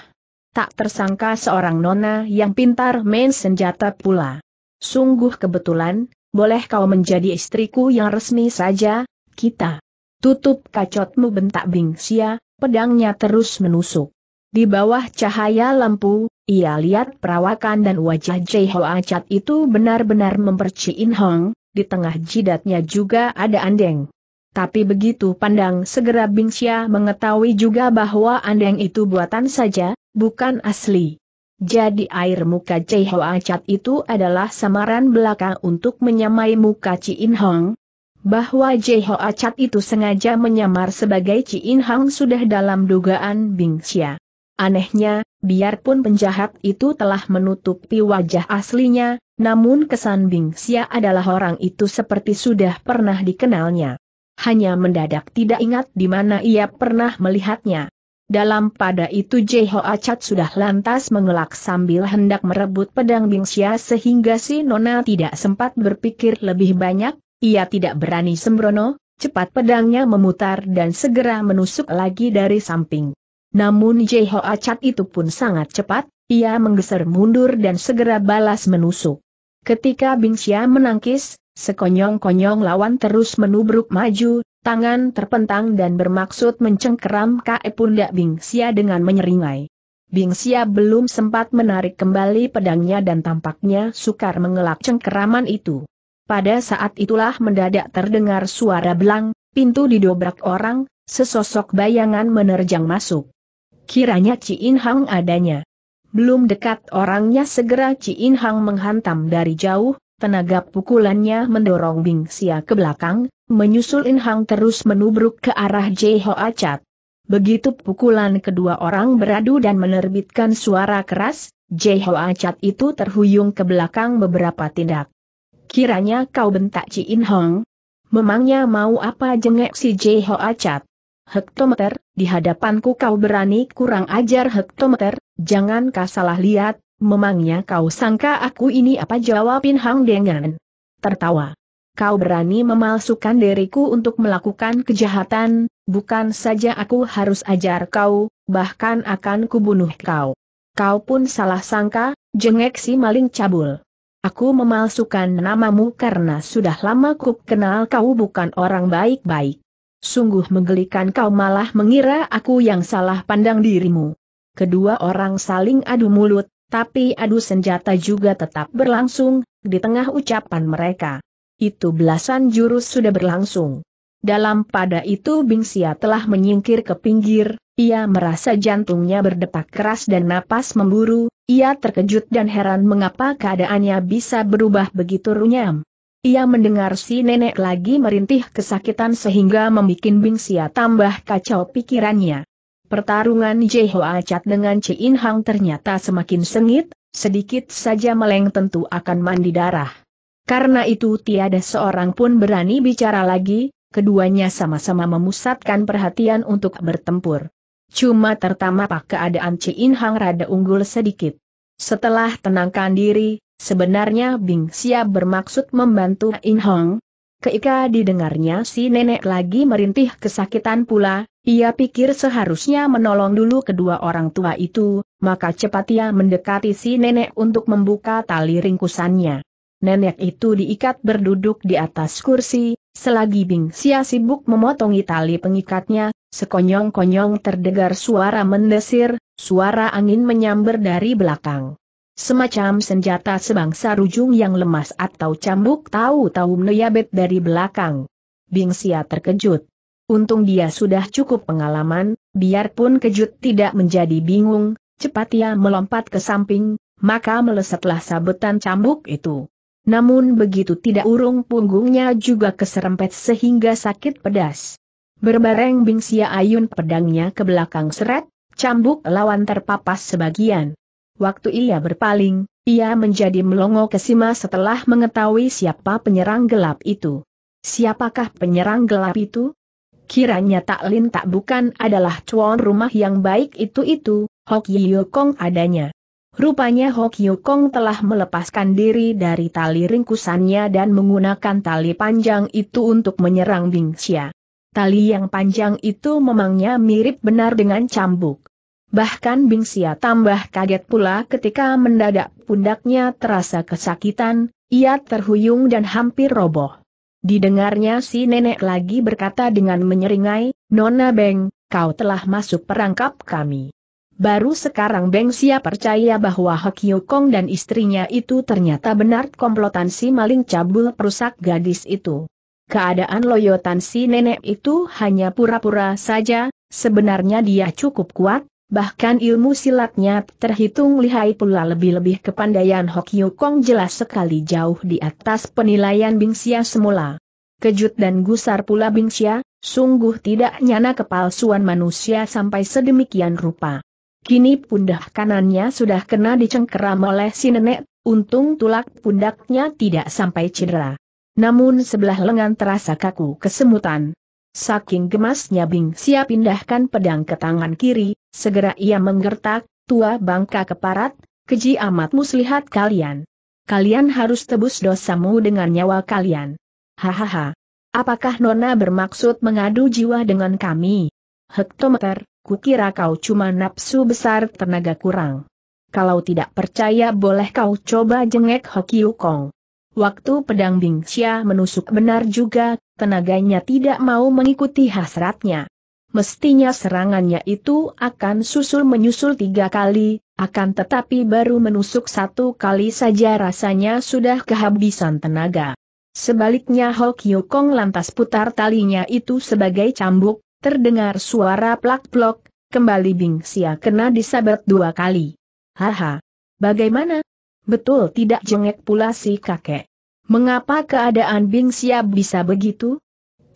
Tak tersangka seorang nona yang pintar main senjata pula. Sungguh kebetulan, boleh kau menjadi istriku yang resmi saja, kita. Tutup kacotmu bentak Bing bingsia, pedangnya terus menusuk. Di bawah cahaya lampu, ia lihat perawakan dan wajah Jai Ho acat itu benar-benar memperciin Hong, di tengah jidatnya juga ada andeng. Tapi begitu pandang segera Bingxia mengetahui juga bahwa andeng itu buatan saja, bukan asli. Jadi air muka Cai Hoa Acat itu adalah samaran belaka untuk menyamai muka In Hong. Bahwa Cai Hoa Acat itu sengaja menyamar sebagai In Hong sudah dalam dugaan Bingxia. Anehnya, biarpun penjahat itu telah menutupi wajah aslinya, namun kesan Bingxia adalah orang itu seperti sudah pernah dikenalnya hanya mendadak tidak ingat di mana ia pernah melihatnya. Dalam pada itu Jeho Acat sudah lantas mengelak sambil hendak merebut pedang Bingxia sehingga si Nona tidak sempat berpikir lebih banyak, ia tidak berani sembrono, cepat pedangnya memutar dan segera menusuk lagi dari samping. Namun Jeho Acat itu pun sangat cepat, ia menggeser mundur dan segera balas menusuk. Ketika Bingxia menangkis, Sekonyong-konyong lawan terus menubruk maju, tangan terpentang dan bermaksud mencengkeram Kae pundak Sia dengan menyeringai. Bing Sia belum sempat menarik kembali pedangnya dan tampaknya sukar mengelak cengkeraman itu. Pada saat itulah mendadak terdengar suara belang, pintu didobrak orang, sesosok bayangan menerjang masuk. Kiranya In Hang adanya. Belum dekat orangnya segera In Hang menghantam dari jauh, tenaga pukulannya mendorong Bing Xia ke belakang, menyusul In Hang terus menubruk ke arah Jeho Acat. Acat. Begitu pukulan kedua orang beradu dan menerbitkan suara keras, Jeho Acat Acat itu terhuyung ke belakang beberapa tindak. Kiranya kau bentak Ci In Hong. Memangnya mau apa jengek si Jei Hoa Acat? Hektometer, di hadapanku kau berani kurang ajar hektometer, jangan kau salah lihat, Memangnya kau sangka aku ini apa jawabin Hang dengan tertawa. Kau berani memalsukan diriku untuk melakukan kejahatan, bukan saja aku harus ajar kau, bahkan akan kubunuh kau. Kau pun salah sangka, jengek si maling cabul. Aku memalsukan namamu karena sudah lama ku kenal kau bukan orang baik-baik. Sungguh menggelikan kau malah mengira aku yang salah pandang dirimu. Kedua orang saling adu mulut, tapi adu senjata juga tetap berlangsung, di tengah ucapan mereka. Itu belasan jurus sudah berlangsung. Dalam pada itu Bingsia telah menyingkir ke pinggir, ia merasa jantungnya berdetak keras dan napas memburu, ia terkejut dan heran mengapa keadaannya bisa berubah begitu runyam. Ia mendengar si nenek lagi merintih kesakitan sehingga membuat Bingsia tambah kacau pikirannya. Pertarungan Jehoa Chat dengan In Hang ternyata semakin sengit, sedikit saja meleng tentu akan mandi darah. Karena itu tiada seorang pun berani bicara lagi, keduanya sama-sama memusatkan perhatian untuk bertempur. Cuma pak keadaan In Hang rada unggul sedikit. Setelah tenangkan diri, sebenarnya Bing Xia bermaksud membantu In Hong, Keika didengarnya si nenek lagi merintih kesakitan pula, ia pikir seharusnya menolong dulu kedua orang tua itu, maka cepat ia mendekati si nenek untuk membuka tali ringkusannya. Nenek itu diikat berduduk di atas kursi, selagi Bing Sia sibuk memotong tali pengikatnya, sekonyong-konyong terdengar suara mendesir, suara angin menyambar dari belakang. Semacam senjata sebangsa rujung yang lemas atau cambuk tahu-tahu menyabet dari belakang. Bing Sia terkejut. Untung dia sudah cukup pengalaman, biarpun kejut tidak menjadi bingung, cepat ia melompat ke samping, maka melesatlah sabetan cambuk itu. Namun begitu tidak urung punggungnya juga keserempet sehingga sakit pedas. Berbareng bingsia ayun pedangnya ke belakang seret, cambuk lawan terpapas sebagian. Waktu ia berpaling, ia menjadi melongo ke Sima setelah mengetahui siapa penyerang gelap itu. Siapakah penyerang gelap itu? kiranya tak lin tak bukan adalah cuan rumah yang baik itu-itu, Hok Yeo Kong adanya. Rupanya Hok Yeo Kong telah melepaskan diri dari tali ringkusannya dan menggunakan tali panjang itu untuk menyerang Bing Xia. Tali yang panjang itu memangnya mirip benar dengan cambuk. Bahkan Bing Xia tambah kaget pula ketika mendadak pundaknya terasa kesakitan, ia terhuyung dan hampir roboh. Didengarnya si nenek lagi berkata dengan menyeringai, Nona Beng, kau telah masuk perangkap kami. Baru sekarang Beng siap percaya bahwa Hokyo Kong dan istrinya itu ternyata benar komplotan si maling cabul perusak gadis itu. Keadaan loyotan si nenek itu hanya pura-pura saja, sebenarnya dia cukup kuat, bahkan ilmu silatnya terhitung lihai pula lebih-lebih kepandaian Hok Kong jelas sekali jauh di atas penilaian Bing Xia semula. Kejut dan gusar pula Bing Xia, sungguh tidak nyana kepalsuan manusia sampai sedemikian rupa. Kini pundak kanannya sudah kena dicengkeram oleh si nenek, untung tulak pundaknya tidak sampai cedera. Namun sebelah lengan terasa kaku kesemutan, Saking gemasnya Bing siap pindahkan pedang ke tangan kiri, segera ia menggertak, tua bangka keparat, keji amat muslihat kalian. Kalian harus tebus dosamu dengan nyawa kalian. Hahaha. Apakah Nona bermaksud mengadu jiwa dengan kami? Hektometer, kukira kau cuma nafsu besar tenaga kurang. Kalau tidak percaya boleh kau coba jengek Hokiu Kong. Waktu pedang Bing Bingxia menusuk benar juga, tenaganya tidak mau mengikuti hasratnya. Mestinya serangannya itu akan susul-menyusul tiga kali, akan tetapi baru menusuk satu kali saja rasanya sudah kehabisan tenaga. Sebaliknya Ho Kong lantas putar talinya itu sebagai cambuk, terdengar suara plak-plok, kembali Bing Sia kena disabet dua kali. Haha! Bagaimana? Betul tidak jengek pula si kakek. Mengapa keadaan Bing Siap bisa begitu?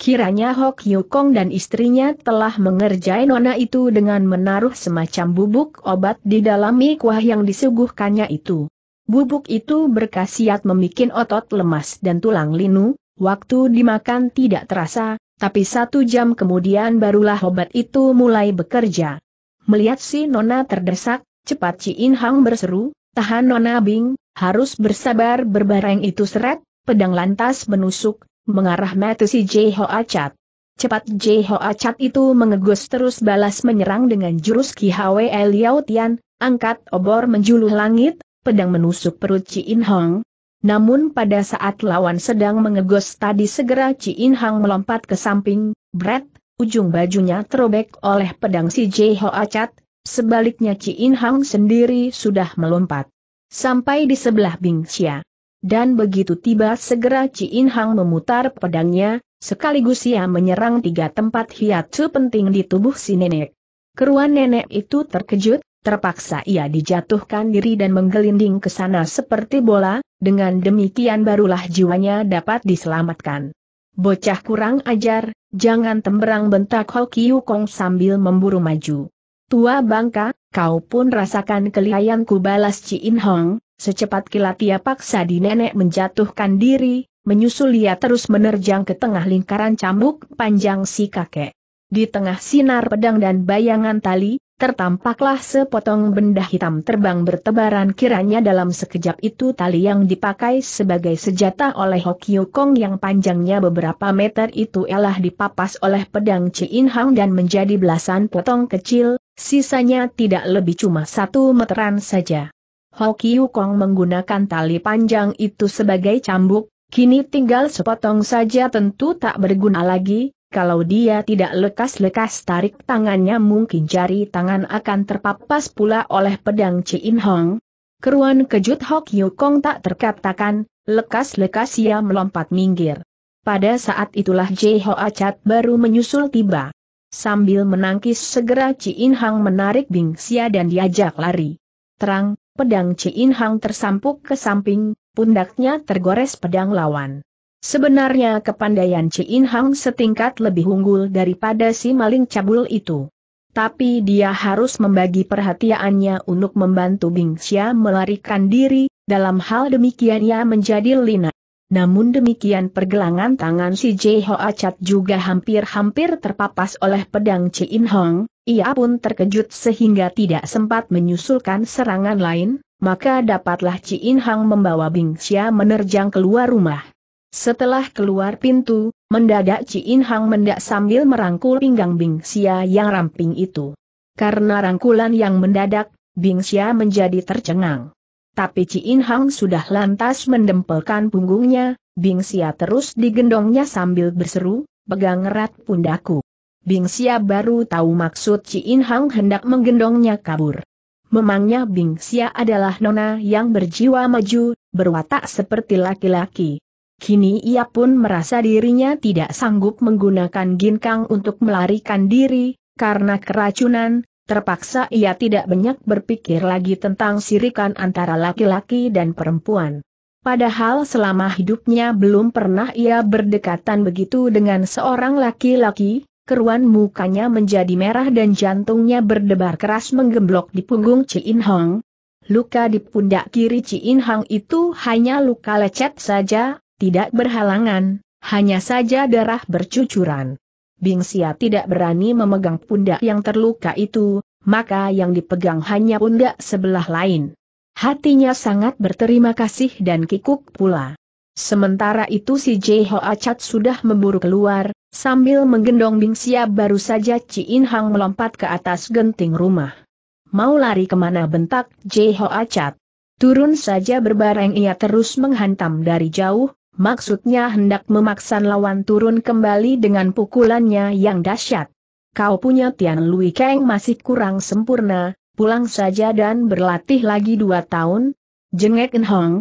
Kiranya Hok Yukong dan istrinya telah mengerjai nona itu dengan menaruh semacam bubuk obat di dalam mie kuah yang disuguhkannya itu. Bubuk itu berkhasiat memikin otot lemas dan tulang linu, waktu dimakan tidak terasa, tapi satu jam kemudian barulah obat itu mulai bekerja. Melihat si nona terdesak, cepat Ci In Hang berseru, Tahan Nona Bing, harus bersabar berbareng itu seret, pedang lantas menusuk, mengarah mata si Jeho Acat. Cepat Jeho Acat itu mengegus terus balas menyerang dengan jurus Ki Hwe Liao Tian, angkat obor menjuluh langit, pedang menusuk perut Ci In Hong. Namun pada saat lawan sedang mengegus tadi segera Ci In Hong melompat ke samping, bret, ujung bajunya terobek oleh pedang si Jeho Acat. Sebaliknya In Hang sendiri sudah melompat. Sampai di sebelah Bing Xia. Dan begitu tiba segera In Hang memutar pedangnya, sekaligus ia menyerang tiga tempat hiatsu penting di tubuh si nenek. Keruan nenek itu terkejut, terpaksa ia dijatuhkan diri dan menggelinding ke sana seperti bola, dengan demikian barulah jiwanya dapat diselamatkan. Bocah kurang ajar, jangan temberang bentak Hokiu Kong sambil memburu maju. Tua bangka, kau pun rasakan kelihayanku balas In Hong, secepat kilat ia paksa di nenek menjatuhkan diri, menyusul ia terus menerjang ke tengah lingkaran cambuk panjang si kakek. Di tengah sinar pedang dan bayangan tali, tertampaklah sepotong benda hitam terbang bertebaran kiranya dalam sekejap itu tali yang dipakai sebagai senjata oleh Hok Hokyu Kong yang panjangnya beberapa meter itu ialah dipapas oleh pedang In Hong dan menjadi belasan potong kecil, Sisanya tidak lebih cuma satu meteran saja. Kiu Kong menggunakan tali panjang itu sebagai cambuk, kini tinggal sepotong saja tentu tak berguna lagi, kalau dia tidak lekas-lekas tarik tangannya mungkin jari tangan akan terpapas pula oleh pedang In Hong. Keruan kejut Kiu Kong tak terkatakan, lekas-lekas ia melompat minggir. Pada saat itulah Jei Hoa Chat baru menyusul tiba. Sambil menangkis segera Ciin Hang menarik Bing Xia dan diajak lari. Terang, pedang Ciin Hang tersampuk ke samping, pundaknya tergores pedang lawan. Sebenarnya kepandaian Ciin Hang setingkat lebih unggul daripada si maling cabul itu. Tapi dia harus membagi perhatiannya untuk membantu Bing Xia melarikan diri, dalam hal demikian ia menjadi lina. Namun demikian pergelangan tangan si Jeho acat juga hampir-hampir terpapas oleh pedang In Hong, ia pun terkejut sehingga tidak sempat menyusulkan serangan lain, maka dapatlah In Hong membawa Bing Xia menerjang keluar rumah. Setelah keluar pintu, mendadak In Hang mendak sambil merangkul pinggang Bing Xia yang ramping itu. Karena rangkulan yang mendadak, Bing Xia menjadi tercengang. Tapi Ciin Hang sudah lantas mendempelkan punggungnya, Bing Xia terus digendongnya sambil berseru, pegang erat pundaku. Bing Xia baru tahu maksud Ciin Hang hendak menggendongnya kabur. Memangnya Bing Xia adalah nona yang berjiwa maju, berwatak seperti laki-laki. Kini ia pun merasa dirinya tidak sanggup menggunakan ginkang untuk melarikan diri, karena keracunan, Terpaksa ia tidak banyak berpikir lagi tentang sirikan antara laki-laki dan perempuan. Padahal selama hidupnya belum pernah ia berdekatan begitu dengan seorang laki-laki, keruan mukanya menjadi merah dan jantungnya berdebar keras menggemblok di punggung in Hong. Luka di pundak kiri in Hong itu hanya luka lecet saja, tidak berhalangan, hanya saja darah bercucuran. Bing Xia tidak berani memegang pundak yang terluka itu, maka yang dipegang hanya pundak sebelah lain. Hatinya sangat berterima kasih dan kikuk pula. Sementara itu si Jei Ho Acat sudah memburu keluar, sambil menggendong Bingsia baru saja In Hang melompat ke atas genting rumah. Mau lari kemana bentak Jei Ho Acat? Turun saja berbareng ia terus menghantam dari jauh, maksudnya hendak memaksa lawan turun kembali dengan pukulannya yang dahsyat. Kau punya Tian Lui Kang masih kurang sempurna, pulang saja dan berlatih lagi dua tahun. Jengek En Hong.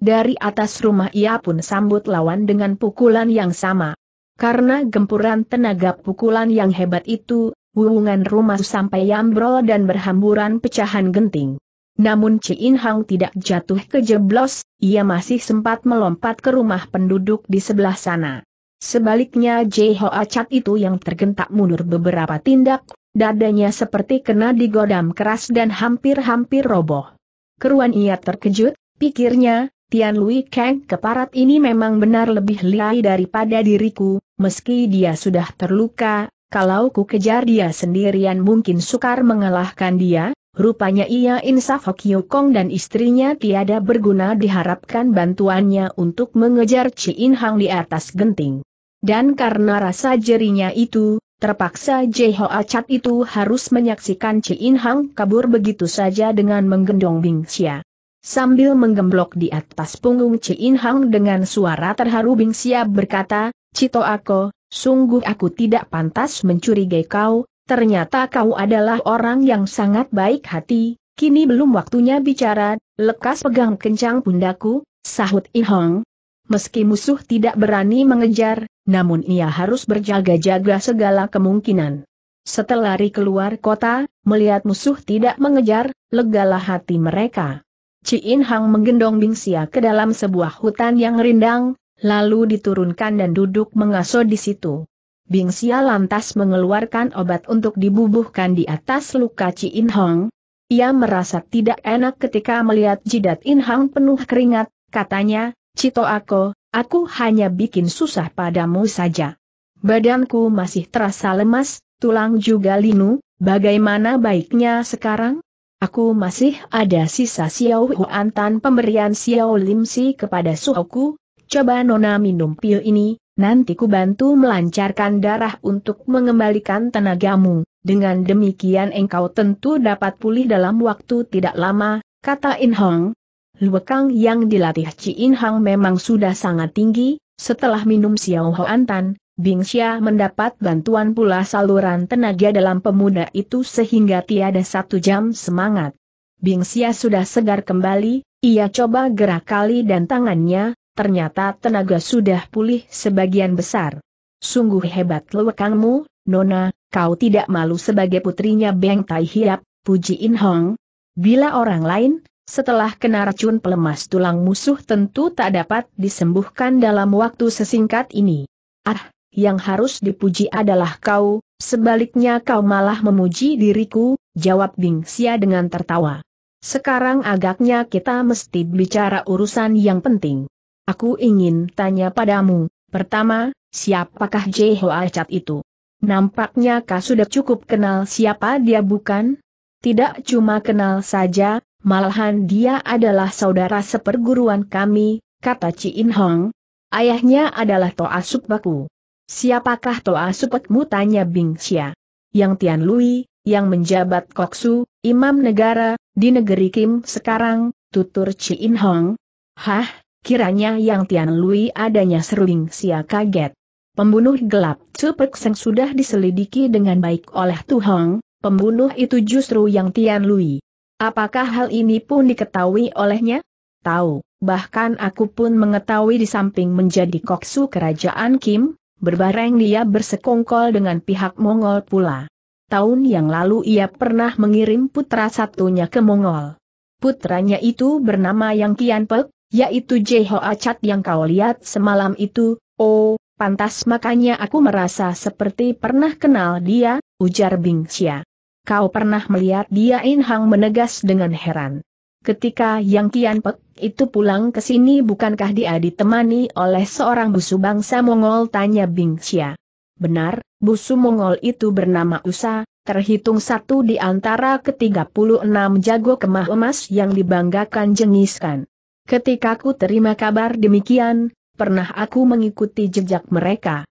Dari atas rumah ia pun sambut lawan dengan pukulan yang sama. Karena gempuran tenaga pukulan yang hebat itu, Wuungan rumah sampai ambrol dan berhamburan pecahan genting. Namun Chin Hang tidak jatuh ke jeblos, ia masih sempat melompat ke rumah penduduk di sebelah sana. Sebaliknya Jei Ho Acat itu yang tergentak mundur beberapa tindak, dadanya seperti kena digodam keras dan hampir-hampir roboh. Keruan ia terkejut, pikirnya, Tian Lui Kang keparat ini memang benar lebih liai daripada diriku, meski dia sudah terluka, kalau ku kejar dia sendirian mungkin sukar mengalahkan dia, Rupanya ia insaf Hokyo Kong dan istrinya tiada berguna diharapkan bantuannya untuk mengejar Chi In Hang di atas genting. Dan karena rasa jerinya itu, terpaksa Jae-ho Acat itu harus menyaksikan Chi In Hang kabur begitu saja dengan menggendong Bing Xia. Sambil menggemblok di atas punggung Chi In Hang dengan suara terharu Bing Xia berkata, Cito aku, sungguh aku tidak pantas mencurigai kau, ternyata kau adalah orang yang sangat baik hati, kini belum waktunya bicara, lekas pegang kencang pundaku, sahut Ihong. Meski musuh tidak berani mengejar, namun ia harus berjaga-jaga segala kemungkinan. Setelah lari keluar kota, melihat musuh tidak mengejar, legalah hati mereka. In Hang menggendong Bingsia ke dalam sebuah hutan yang rindang, lalu diturunkan dan duduk mengaso di situ. Bing Xia lantas mengeluarkan obat untuk dibubuhkan di atas luka Ci In Hong. Ia merasa tidak enak ketika melihat jidat In Hong penuh keringat, katanya, Cito aku, aku hanya bikin susah padamu saja. Badanku masih terasa lemas, tulang juga linu, bagaimana baiknya sekarang? Aku masih ada sisa Xiao Huan Tan pemberian Xiao Lim Si kepada suhuku, coba Nona minum pil ini, Nanti ku bantu melancarkan darah untuk mengembalikan tenagamu, dengan demikian engkau tentu dapat pulih dalam waktu tidak lama, kata In Hong. Luekang yang dilatih Ci In Hong memang sudah sangat tinggi, setelah minum Xiao Hao Antan, Bing Xia mendapat bantuan pula saluran tenaga dalam pemuda itu sehingga tiada satu jam semangat. Bing Xia sudah segar kembali, ia coba gerak kali dan tangannya, ternyata tenaga sudah pulih sebagian besar. Sungguh hebat lewekangmu, Nona, kau tidak malu sebagai putrinya Beng Tai Hiap, puji In Hong. Bila orang lain, setelah kena racun pelemas tulang musuh tentu tak dapat disembuhkan dalam waktu sesingkat ini. Ah, yang harus dipuji adalah kau, sebaliknya kau malah memuji diriku, jawab Bing Xia dengan tertawa. Sekarang agaknya kita mesti bicara urusan yang penting. Aku ingin tanya padamu, pertama, siapakah Jeho Acat itu? Nampaknya kau sudah cukup kenal siapa dia bukan? Tidak cuma kenal saja, malahan dia adalah saudara seperguruan kami, kata Ci In Hong. Ayahnya adalah Toa Supaku. Siapakah Toa Supakmu? tanya Bing Xia? Yang Tian Lui, yang menjabat Koksu, imam negara, di negeri Kim sekarang, tutur Ci In Hong. Hah, Kiranya Yang Tian Lui adanya seruling sia kaget. Pembunuh gelap Tsu Pek Seng sudah diselidiki dengan baik oleh Tu Hong, pembunuh itu justru Yang Tian Lui. Apakah hal ini pun diketahui olehnya? Tahu, bahkan aku pun mengetahui di samping menjadi koksu kerajaan Kim, berbareng dia bersekongkol dengan pihak Mongol pula. Tahun yang lalu ia pernah mengirim putra satunya ke Mongol. Putranya itu bernama Yang Kian Pek, yaitu Jeho Acat yang kau lihat semalam itu, oh, pantas makanya aku merasa seperti pernah kenal dia, ujar Bing Chia. Kau pernah melihat dia In Hang menegas dengan heran. Ketika Yang Kian Pek itu pulang ke sini bukankah dia ditemani oleh seorang busu bangsa Mongol tanya Bing Xia. Benar, busu Mongol itu bernama Usa, terhitung satu di antara ke-36 jago kemah emas yang dibanggakan Jengiskan. Ketika aku terima kabar demikian, pernah aku mengikuti jejak mereka.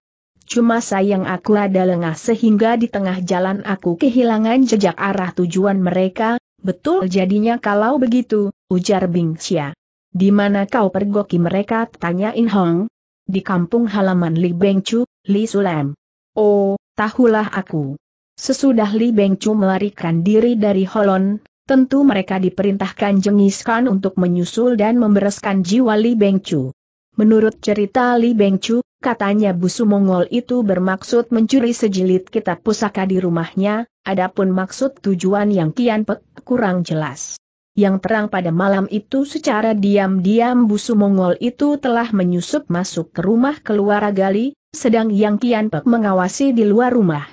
Cuma sayang aku ada lengah sehingga di tengah jalan aku kehilangan jejak arah tujuan mereka, betul jadinya kalau begitu, ujar Bingxia. Di mana kau pergoki mereka? Tanya In Hong. Di kampung halaman Li Chu, Li Sulam. Oh, tahulah aku. Sesudah Li Chu melarikan diri dari Holon, Tentu mereka diperintahkan Jengis untuk menyusul dan membereskan jiwa Li Bengcu. Menurut cerita Li Bengcu, katanya busu Mongol itu bermaksud mencuri sejilid kitab pusaka di rumahnya, adapun maksud tujuan yang kian pek kurang jelas. Yang terang pada malam itu secara diam-diam busu Mongol itu telah menyusup masuk ke rumah keluarga Li, sedang yang kian pek mengawasi di luar rumah.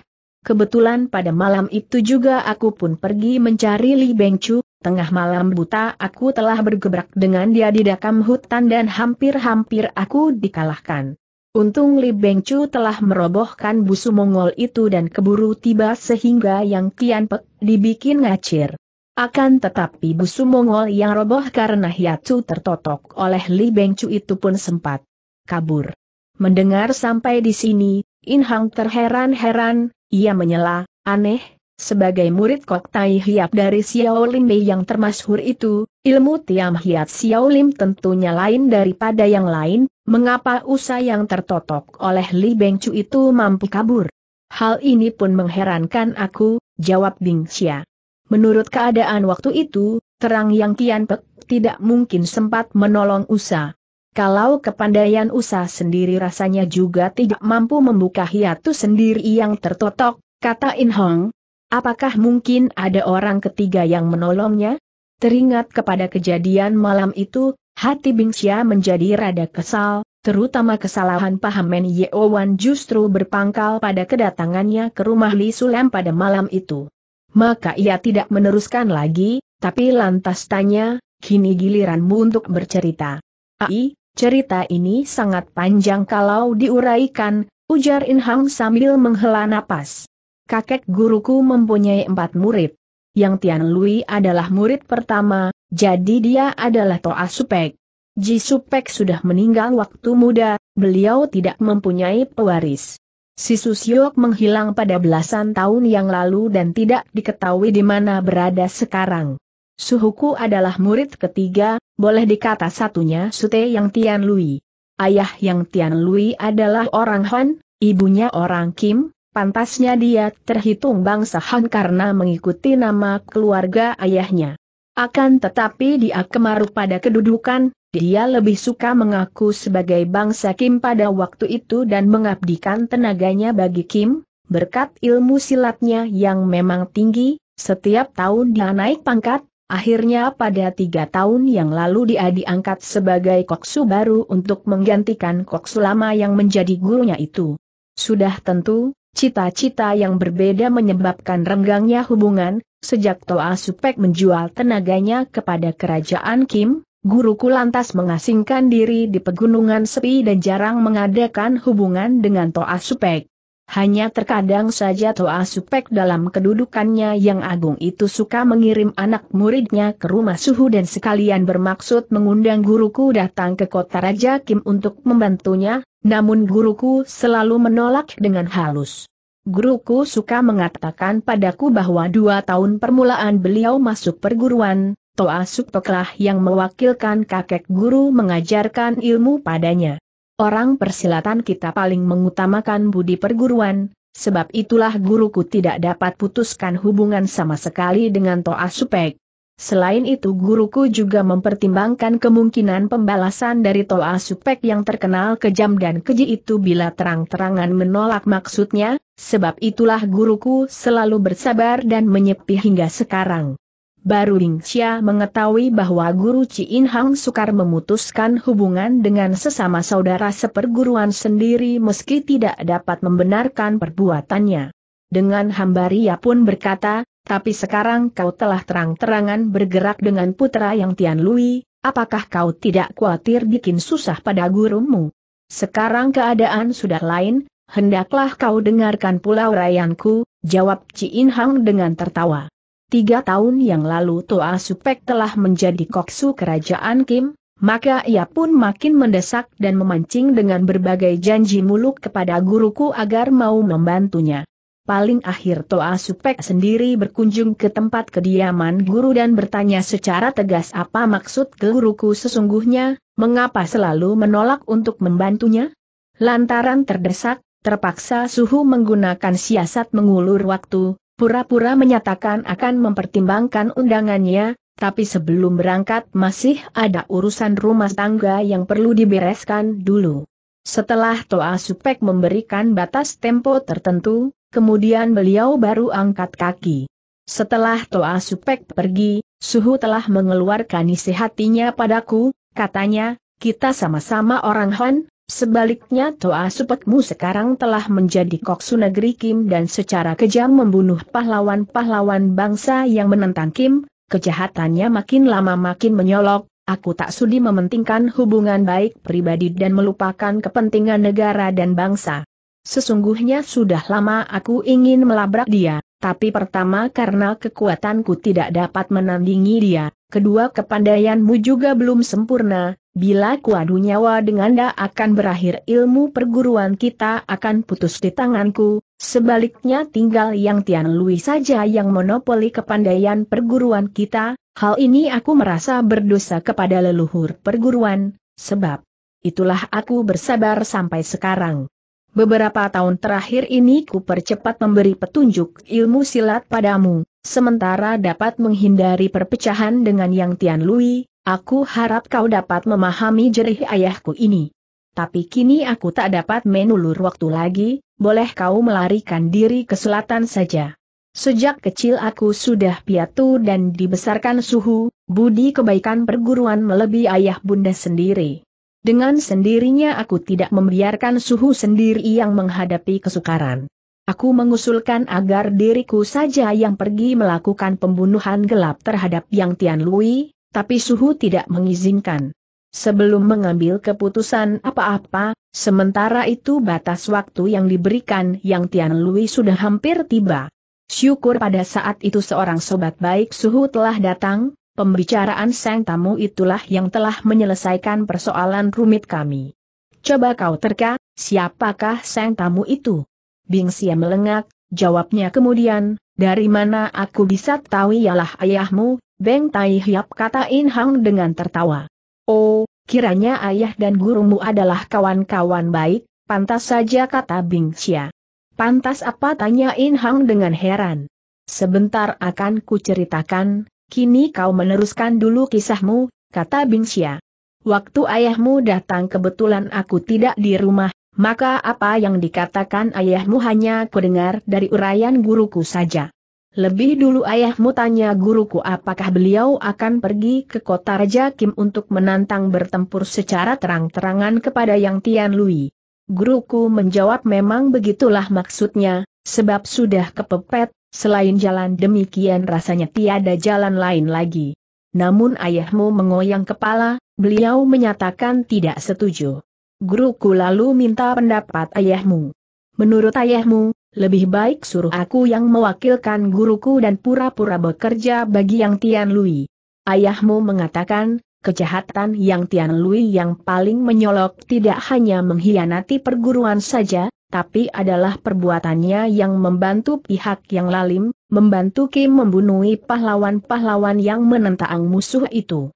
Kebetulan pada malam itu juga aku pun pergi mencari Li Bengcu, tengah malam buta aku telah bergebrak dengan dia di dakam hutan dan hampir-hampir aku dikalahkan. Untung Li Bengcu telah merobohkan busu Mongol itu dan keburu tiba sehingga yang Kian Pek dibikin ngacir. Akan tetapi busu Mongol yang roboh karena hiatu tertotok oleh Li Bengcu itu pun sempat kabur. Mendengar sampai di sini, Inhang terheran-heran, ia menyela, aneh, sebagai murid Kok Tai Hiap dari Xiao Lim Mei yang termasyhur itu, ilmu Tiam Hiat Lim tentunya lain daripada yang lain, mengapa usaha yang tertotok oleh Li Beng Chu itu mampu kabur? Hal ini pun mengherankan aku, jawab Bing Xia. Menurut keadaan waktu itu, terang yang kian Pek tidak mungkin sempat menolong usaha. Kalau kepandaian usaha sendiri rasanya juga tidak mampu membuka hiatu sendiri yang tertotok, kata In Hong. Apakah mungkin ada orang ketiga yang menolongnya? Teringat kepada kejadian malam itu, hati Bing Bingxia menjadi rada kesal, terutama kesalahan paham Men Wan justru berpangkal pada kedatangannya ke rumah Li Sulem pada malam itu. Maka ia tidak meneruskan lagi, tapi lantas tanya, kini giliranmu untuk bercerita. Ai, Cerita ini sangat panjang kalau diuraikan, ujar Inhang sambil menghela napas. Kakek guruku mempunyai empat murid. Yang Tian Lui adalah murid pertama, jadi dia adalah Toa Supek. Ji Supek sudah meninggal waktu muda, beliau tidak mempunyai pewaris. Si Susyok menghilang pada belasan tahun yang lalu dan tidak diketahui di mana berada sekarang. Suhuku adalah murid ketiga, boleh dikata satunya Sute yang Tian Lui. Ayah yang Tian Lui adalah orang Han, ibunya orang Kim, pantasnya dia terhitung bangsa Han karena mengikuti nama keluarga ayahnya. Akan tetapi dia kemaruk pada kedudukan, dia lebih suka mengaku sebagai bangsa Kim pada waktu itu dan mengabdikan tenaganya bagi Kim, berkat ilmu silatnya yang memang tinggi, setiap tahun dia naik pangkat, Akhirnya pada tiga tahun yang lalu dia diangkat sebagai koksu baru untuk menggantikan koksu lama yang menjadi gurunya itu. Sudah tentu, cita-cita yang berbeda menyebabkan renggangnya hubungan, sejak Toa Supek menjual tenaganya kepada kerajaan Kim, guruku lantas mengasingkan diri di pegunungan sepi dan jarang mengadakan hubungan dengan Toa Supek. Hanya terkadang saja Toa Supek dalam kedudukannya yang agung itu suka mengirim anak muridnya ke rumah suhu dan sekalian bermaksud mengundang guruku datang ke kota Raja Kim untuk membantunya, namun guruku selalu menolak dengan halus. Guruku suka mengatakan padaku bahwa dua tahun permulaan beliau masuk perguruan, Toa Supeklah yang mewakilkan kakek guru mengajarkan ilmu padanya. Orang persilatan kita paling mengutamakan budi perguruan, sebab itulah guruku tidak dapat putuskan hubungan sama sekali dengan Toa Supek. Selain itu guruku juga mempertimbangkan kemungkinan pembalasan dari Toa Supek yang terkenal kejam dan keji itu bila terang-terangan menolak maksudnya, sebab itulah guruku selalu bersabar dan menyepi hingga sekarang baru Lingxia mengetahui bahwa Guru In Hang Sukar memutuskan hubungan dengan sesama saudara seperguruan sendiri meski tidak dapat membenarkan perbuatannya. Dengan hambar ia pun berkata, tapi sekarang kau telah terang-terangan bergerak dengan putra yang Tian Lui, apakah kau tidak khawatir bikin susah pada gurumu? Sekarang keadaan sudah lain, hendaklah kau dengarkan pula rayanku, jawab In Hang dengan tertawa. Tiga tahun yang lalu Toa Supek telah menjadi koksu kerajaan Kim, maka ia pun makin mendesak dan memancing dengan berbagai janji muluk kepada guruku agar mau membantunya. Paling akhir Toa Supek sendiri berkunjung ke tempat kediaman guru dan bertanya secara tegas apa maksud guruku sesungguhnya, mengapa selalu menolak untuk membantunya? Lantaran terdesak, terpaksa Suhu menggunakan siasat mengulur waktu, pura-pura menyatakan akan mempertimbangkan undangannya, tapi sebelum berangkat masih ada urusan rumah tangga yang perlu dibereskan dulu. Setelah Toa Supek memberikan batas tempo tertentu, kemudian beliau baru angkat kaki. Setelah Toa Supek pergi, Suhu telah mengeluarkan isi hatinya padaku, katanya, kita sama-sama orang Han, Sebaliknya Toa Supetmu sekarang telah menjadi koksu negeri Kim dan secara kejam membunuh pahlawan-pahlawan bangsa yang menentang Kim, kejahatannya makin lama makin menyolok, aku tak sudi mementingkan hubungan baik pribadi dan melupakan kepentingan negara dan bangsa. Sesungguhnya sudah lama aku ingin melabrak dia, tapi pertama karena kekuatanku tidak dapat menandingi dia, kedua kepandaianmu juga belum sempurna, bila kuadu nyawa dengan da akan berakhir ilmu perguruan kita akan putus di tanganku, sebaliknya tinggal yang Tian Lui saja yang monopoli kepandaian perguruan kita, hal ini aku merasa berdosa kepada leluhur perguruan, sebab itulah aku bersabar sampai sekarang. Beberapa tahun terakhir ini ku percepat memberi petunjuk ilmu silat padamu, sementara dapat menghindari perpecahan dengan Yang Tian Lui, aku harap kau dapat memahami jerih ayahku ini. Tapi kini aku tak dapat menulur waktu lagi, boleh kau melarikan diri ke selatan saja. Sejak kecil aku sudah piatu dan dibesarkan suhu, budi kebaikan perguruan melebihi ayah bunda sendiri. Dengan sendirinya aku tidak membiarkan suhu sendiri yang menghadapi kesukaran. Aku mengusulkan agar diriku saja yang pergi melakukan pembunuhan gelap terhadap Yang Tian Lui, tapi suhu tidak mengizinkan. Sebelum mengambil keputusan apa-apa, sementara itu batas waktu yang diberikan Yang Tian Lui sudah hampir tiba. Syukur pada saat itu seorang sobat baik Suhu telah datang, Pembicaraan sang tamu itulah yang telah menyelesaikan persoalan rumit kami. Coba kau terka, siapakah sang tamu itu? Bing Sia melengak, jawabnya kemudian, dari mana aku bisa tahu ialah ayahmu, Beng Tai Hiap kata In Hang dengan tertawa. Oh, kiranya ayah dan gurumu adalah kawan-kawan baik, pantas saja kata Bing Sia. Pantas apa tanya In Hang dengan heran. Sebentar akan kuceritakan, Kini kau meneruskan dulu kisahmu, kata Bingxia. Waktu ayahmu datang kebetulan aku tidak di rumah, maka apa yang dikatakan ayahmu hanya kudengar dari uraian guruku saja. Lebih dulu ayahmu tanya guruku apakah beliau akan pergi ke kota Raja Kim untuk menantang bertempur secara terang-terangan kepada Yang Tian Lui. Guruku menjawab memang begitulah maksudnya, sebab sudah kepepet, Selain jalan demikian rasanya tiada jalan lain lagi. Namun ayahmu mengoyang kepala, beliau menyatakan tidak setuju. Guruku lalu minta pendapat ayahmu. Menurut ayahmu, lebih baik suruh aku yang mewakilkan guruku dan pura-pura bekerja bagi Yang Tian Lui. Ayahmu mengatakan, kejahatan Yang Tian Lui yang paling menyolok tidak hanya mengkhianati perguruan saja, tapi adalah perbuatannya yang membantu pihak yang lalim, membantu Kim membunuhi pahlawan-pahlawan yang menentang musuh itu.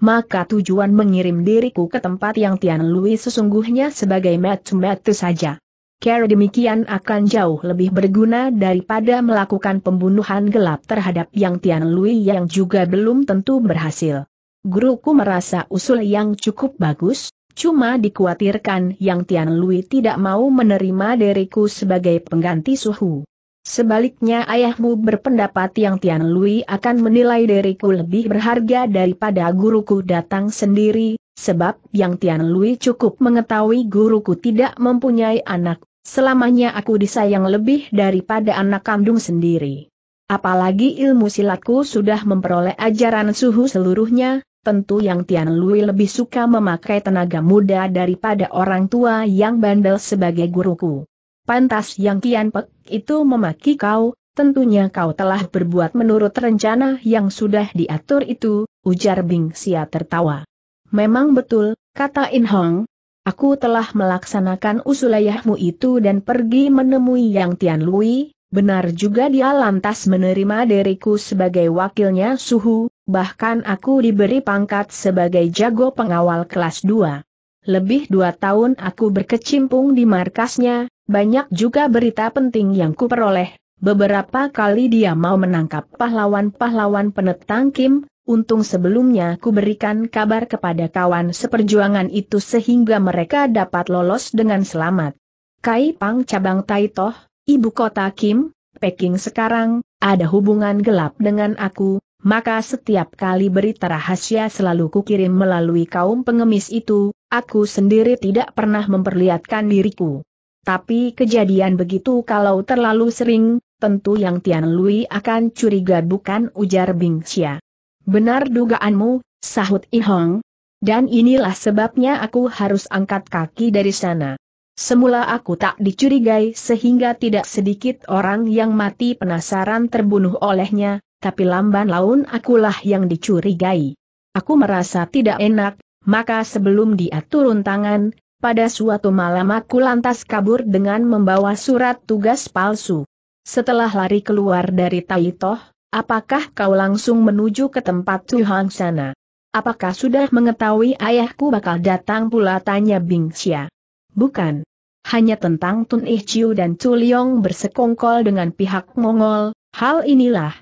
Maka tujuan mengirim diriku ke tempat yang Tian Lui sesungguhnya sebagai metu-metu saja. Cara demikian akan jauh lebih berguna daripada melakukan pembunuhan gelap terhadap Yang Tian Lui yang juga belum tentu berhasil. Guruku merasa usul yang cukup bagus, Cuma dikhawatirkan yang Tian Lui tidak mau menerima diriku sebagai pengganti suhu. Sebaliknya ayahmu berpendapat yang Tian Lui akan menilai diriku lebih berharga daripada guruku datang sendiri, sebab yang Tian Lui cukup mengetahui guruku tidak mempunyai anak, selamanya aku disayang lebih daripada anak kandung sendiri. Apalagi ilmu silatku sudah memperoleh ajaran suhu seluruhnya, tentu yang Tian Lui lebih suka memakai tenaga muda daripada orang tua yang bandel sebagai guruku. Pantas yang Tian Pek itu memaki kau, tentunya kau telah berbuat menurut rencana yang sudah diatur itu, ujar Bing Xia tertawa. Memang betul, kata In Hong. Aku telah melaksanakan usul ayahmu itu dan pergi menemui Yang Tian Lui, benar juga dia lantas menerima diriku sebagai wakilnya suhu, bahkan aku diberi pangkat sebagai jago pengawal kelas 2. Lebih dua tahun aku berkecimpung di markasnya, banyak juga berita penting yang kuperoleh. Beberapa kali dia mau menangkap pahlawan-pahlawan penetang Kim, untung sebelumnya ku berikan kabar kepada kawan seperjuangan itu sehingga mereka dapat lolos dengan selamat. Kai Pang cabang Taitoh, ibu kota Kim, Peking sekarang, ada hubungan gelap dengan aku, maka setiap kali berita rahasia selalu kukirim melalui kaum pengemis itu, aku sendiri tidak pernah memperlihatkan diriku. Tapi kejadian begitu kalau terlalu sering, tentu yang Tian Lui akan curiga bukan ujar Bing Xia. Benar dugaanmu, sahut Hong. Dan inilah sebabnya aku harus angkat kaki dari sana. Semula aku tak dicurigai sehingga tidak sedikit orang yang mati penasaran terbunuh olehnya, tapi lamban laun akulah yang dicurigai. Aku merasa tidak enak, maka sebelum dia turun tangan, pada suatu malam aku lantas kabur dengan membawa surat tugas palsu. Setelah lari keluar dari Taitoh, apakah kau langsung menuju ke tempat Tuhan sana? Apakah sudah mengetahui ayahku bakal datang pula tanya Bing Bingxia? Bukan. Hanya tentang Tun Ih Chiu dan Chu Liong bersekongkol dengan pihak Mongol, hal inilah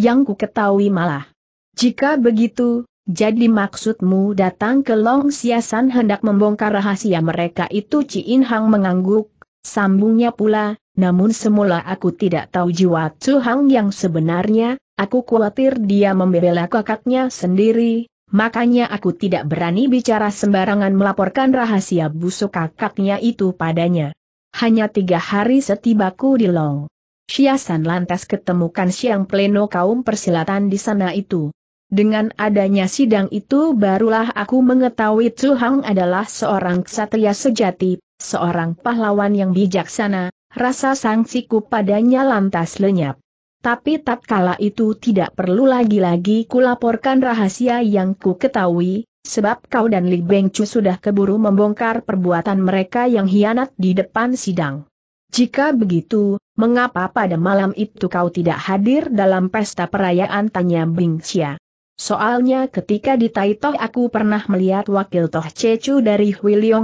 yang ku ketahui malah. Jika begitu, jadi maksudmu datang ke Long Siasan hendak membongkar rahasia mereka itu In Hang mengangguk, sambungnya pula, namun semula aku tidak tahu jiwa Tzu Hang yang sebenarnya, aku khawatir dia membela kakaknya sendiri, makanya aku tidak berani bicara sembarangan melaporkan rahasia busuk kakaknya itu padanya. Hanya tiga hari setibaku di Long Shiasan lantas ketemukan siang pleno kaum persilatan di sana itu. Dengan adanya sidang itu barulah aku mengetahui Tzu Hang adalah seorang ksatria sejati, seorang pahlawan yang bijaksana, rasa sangsiku padanya lantas lenyap. Tapi tatkala itu tidak perlu lagi-lagi kulaporkan rahasia yang ku ketahui, sebab kau dan Li Bengcu sudah keburu membongkar perbuatan mereka yang hianat di depan sidang. Jika begitu, mengapa pada malam itu kau tidak hadir dalam pesta perayaan tanya Bingxia? Soalnya ketika di Taitoh aku pernah melihat wakil Toh Cecu dari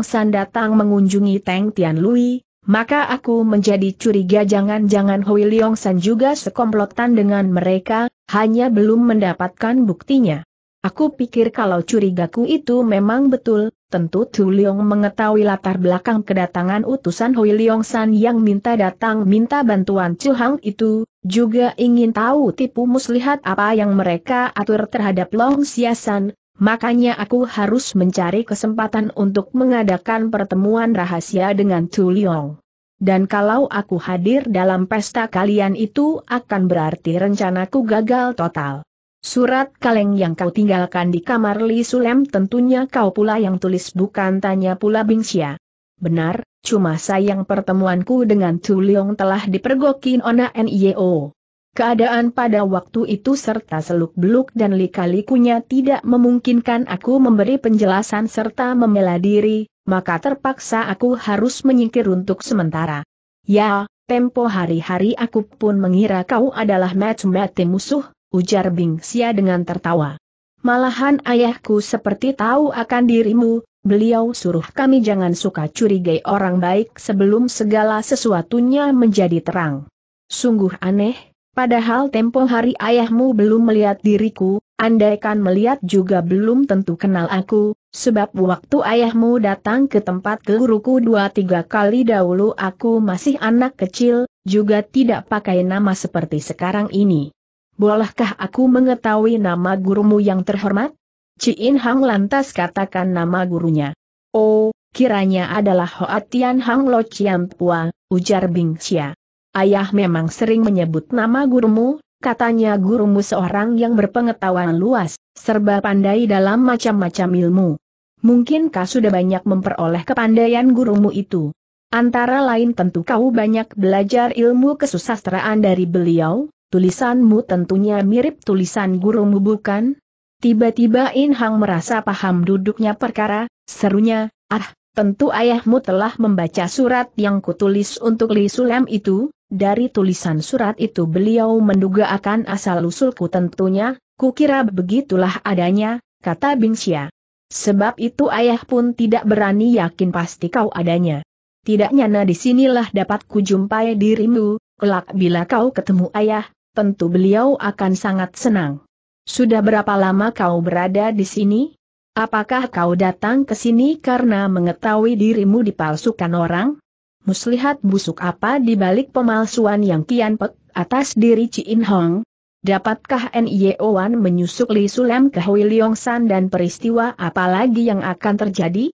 San datang mengunjungi Teng Tian Tianlui, maka aku menjadi curiga jangan-jangan San juga sekomplotan dengan mereka, hanya belum mendapatkan buktinya. Aku pikir kalau curigaku itu memang betul, Tentu Tu Liong mengetahui latar belakang kedatangan utusan Hui Liong San yang minta datang minta bantuan Chu Hang itu, juga ingin tahu tipu muslihat apa yang mereka atur terhadap Long Siasan, makanya aku harus mencari kesempatan untuk mengadakan pertemuan rahasia dengan Tu Liong. Dan kalau aku hadir dalam pesta kalian itu akan berarti rencanaku gagal total. Surat kaleng yang kau tinggalkan di kamar Li Sulem tentunya kau pula yang tulis bukan tanya pula Bingxia. Benar, cuma sayang pertemuanku dengan Tu Leong telah dipergokin Ona NIO. Keadaan pada waktu itu serta seluk-beluk dan lika-likunya tidak memungkinkan aku memberi penjelasan serta membela diri, maka terpaksa aku harus menyingkir untuk sementara. Ya, tempo hari-hari aku pun mengira kau adalah match macam musuh, ujar Bing Xia dengan tertawa. Malahan ayahku seperti tahu akan dirimu, beliau suruh kami jangan suka curigai orang baik sebelum segala sesuatunya menjadi terang. Sungguh aneh, padahal tempo hari ayahmu belum melihat diriku, andaikan melihat juga belum tentu kenal aku, sebab waktu ayahmu datang ke tempat guruku dua tiga kali dahulu aku masih anak kecil, juga tidak pakai nama seperti sekarang ini. Bolehkah aku mengetahui nama gurumu yang terhormat? Ciin Hang lantas katakan nama gurunya. Oh, kiranya adalah Hoa Tian Hang Lo Chiam Pua, ujar Bing Xia. Ayah memang sering menyebut nama gurumu, katanya gurumu seorang yang berpengetahuan luas, serba pandai dalam macam-macam ilmu. Mungkinkah sudah banyak memperoleh kepandaian gurumu itu? Antara lain tentu kau banyak belajar ilmu kesusastraan dari beliau, Tulisanmu tentunya mirip tulisan gurumu bukan? Tiba-tiba In Hang merasa paham duduknya perkara, serunya, ah, tentu ayahmu telah membaca surat yang kutulis untuk Li Sulam itu, dari tulisan surat itu beliau menduga akan asal-usulku tentunya, kukira begitulah adanya, kata Xia. Sebab itu ayah pun tidak berani yakin pasti kau adanya. Tidak nyana disinilah dapat kujumpai dirimu, kelak bila kau ketemu ayah, tentu beliau akan sangat senang. Sudah berapa lama kau berada di sini? Apakah kau datang ke sini karena mengetahui dirimu dipalsukan orang? Muslihat busuk apa di balik pemalsuan yang kian pek atas diri In Hong? Dapatkah Wan menyusuk Li Sulem ke Hui Leong San dan peristiwa apalagi yang akan terjadi?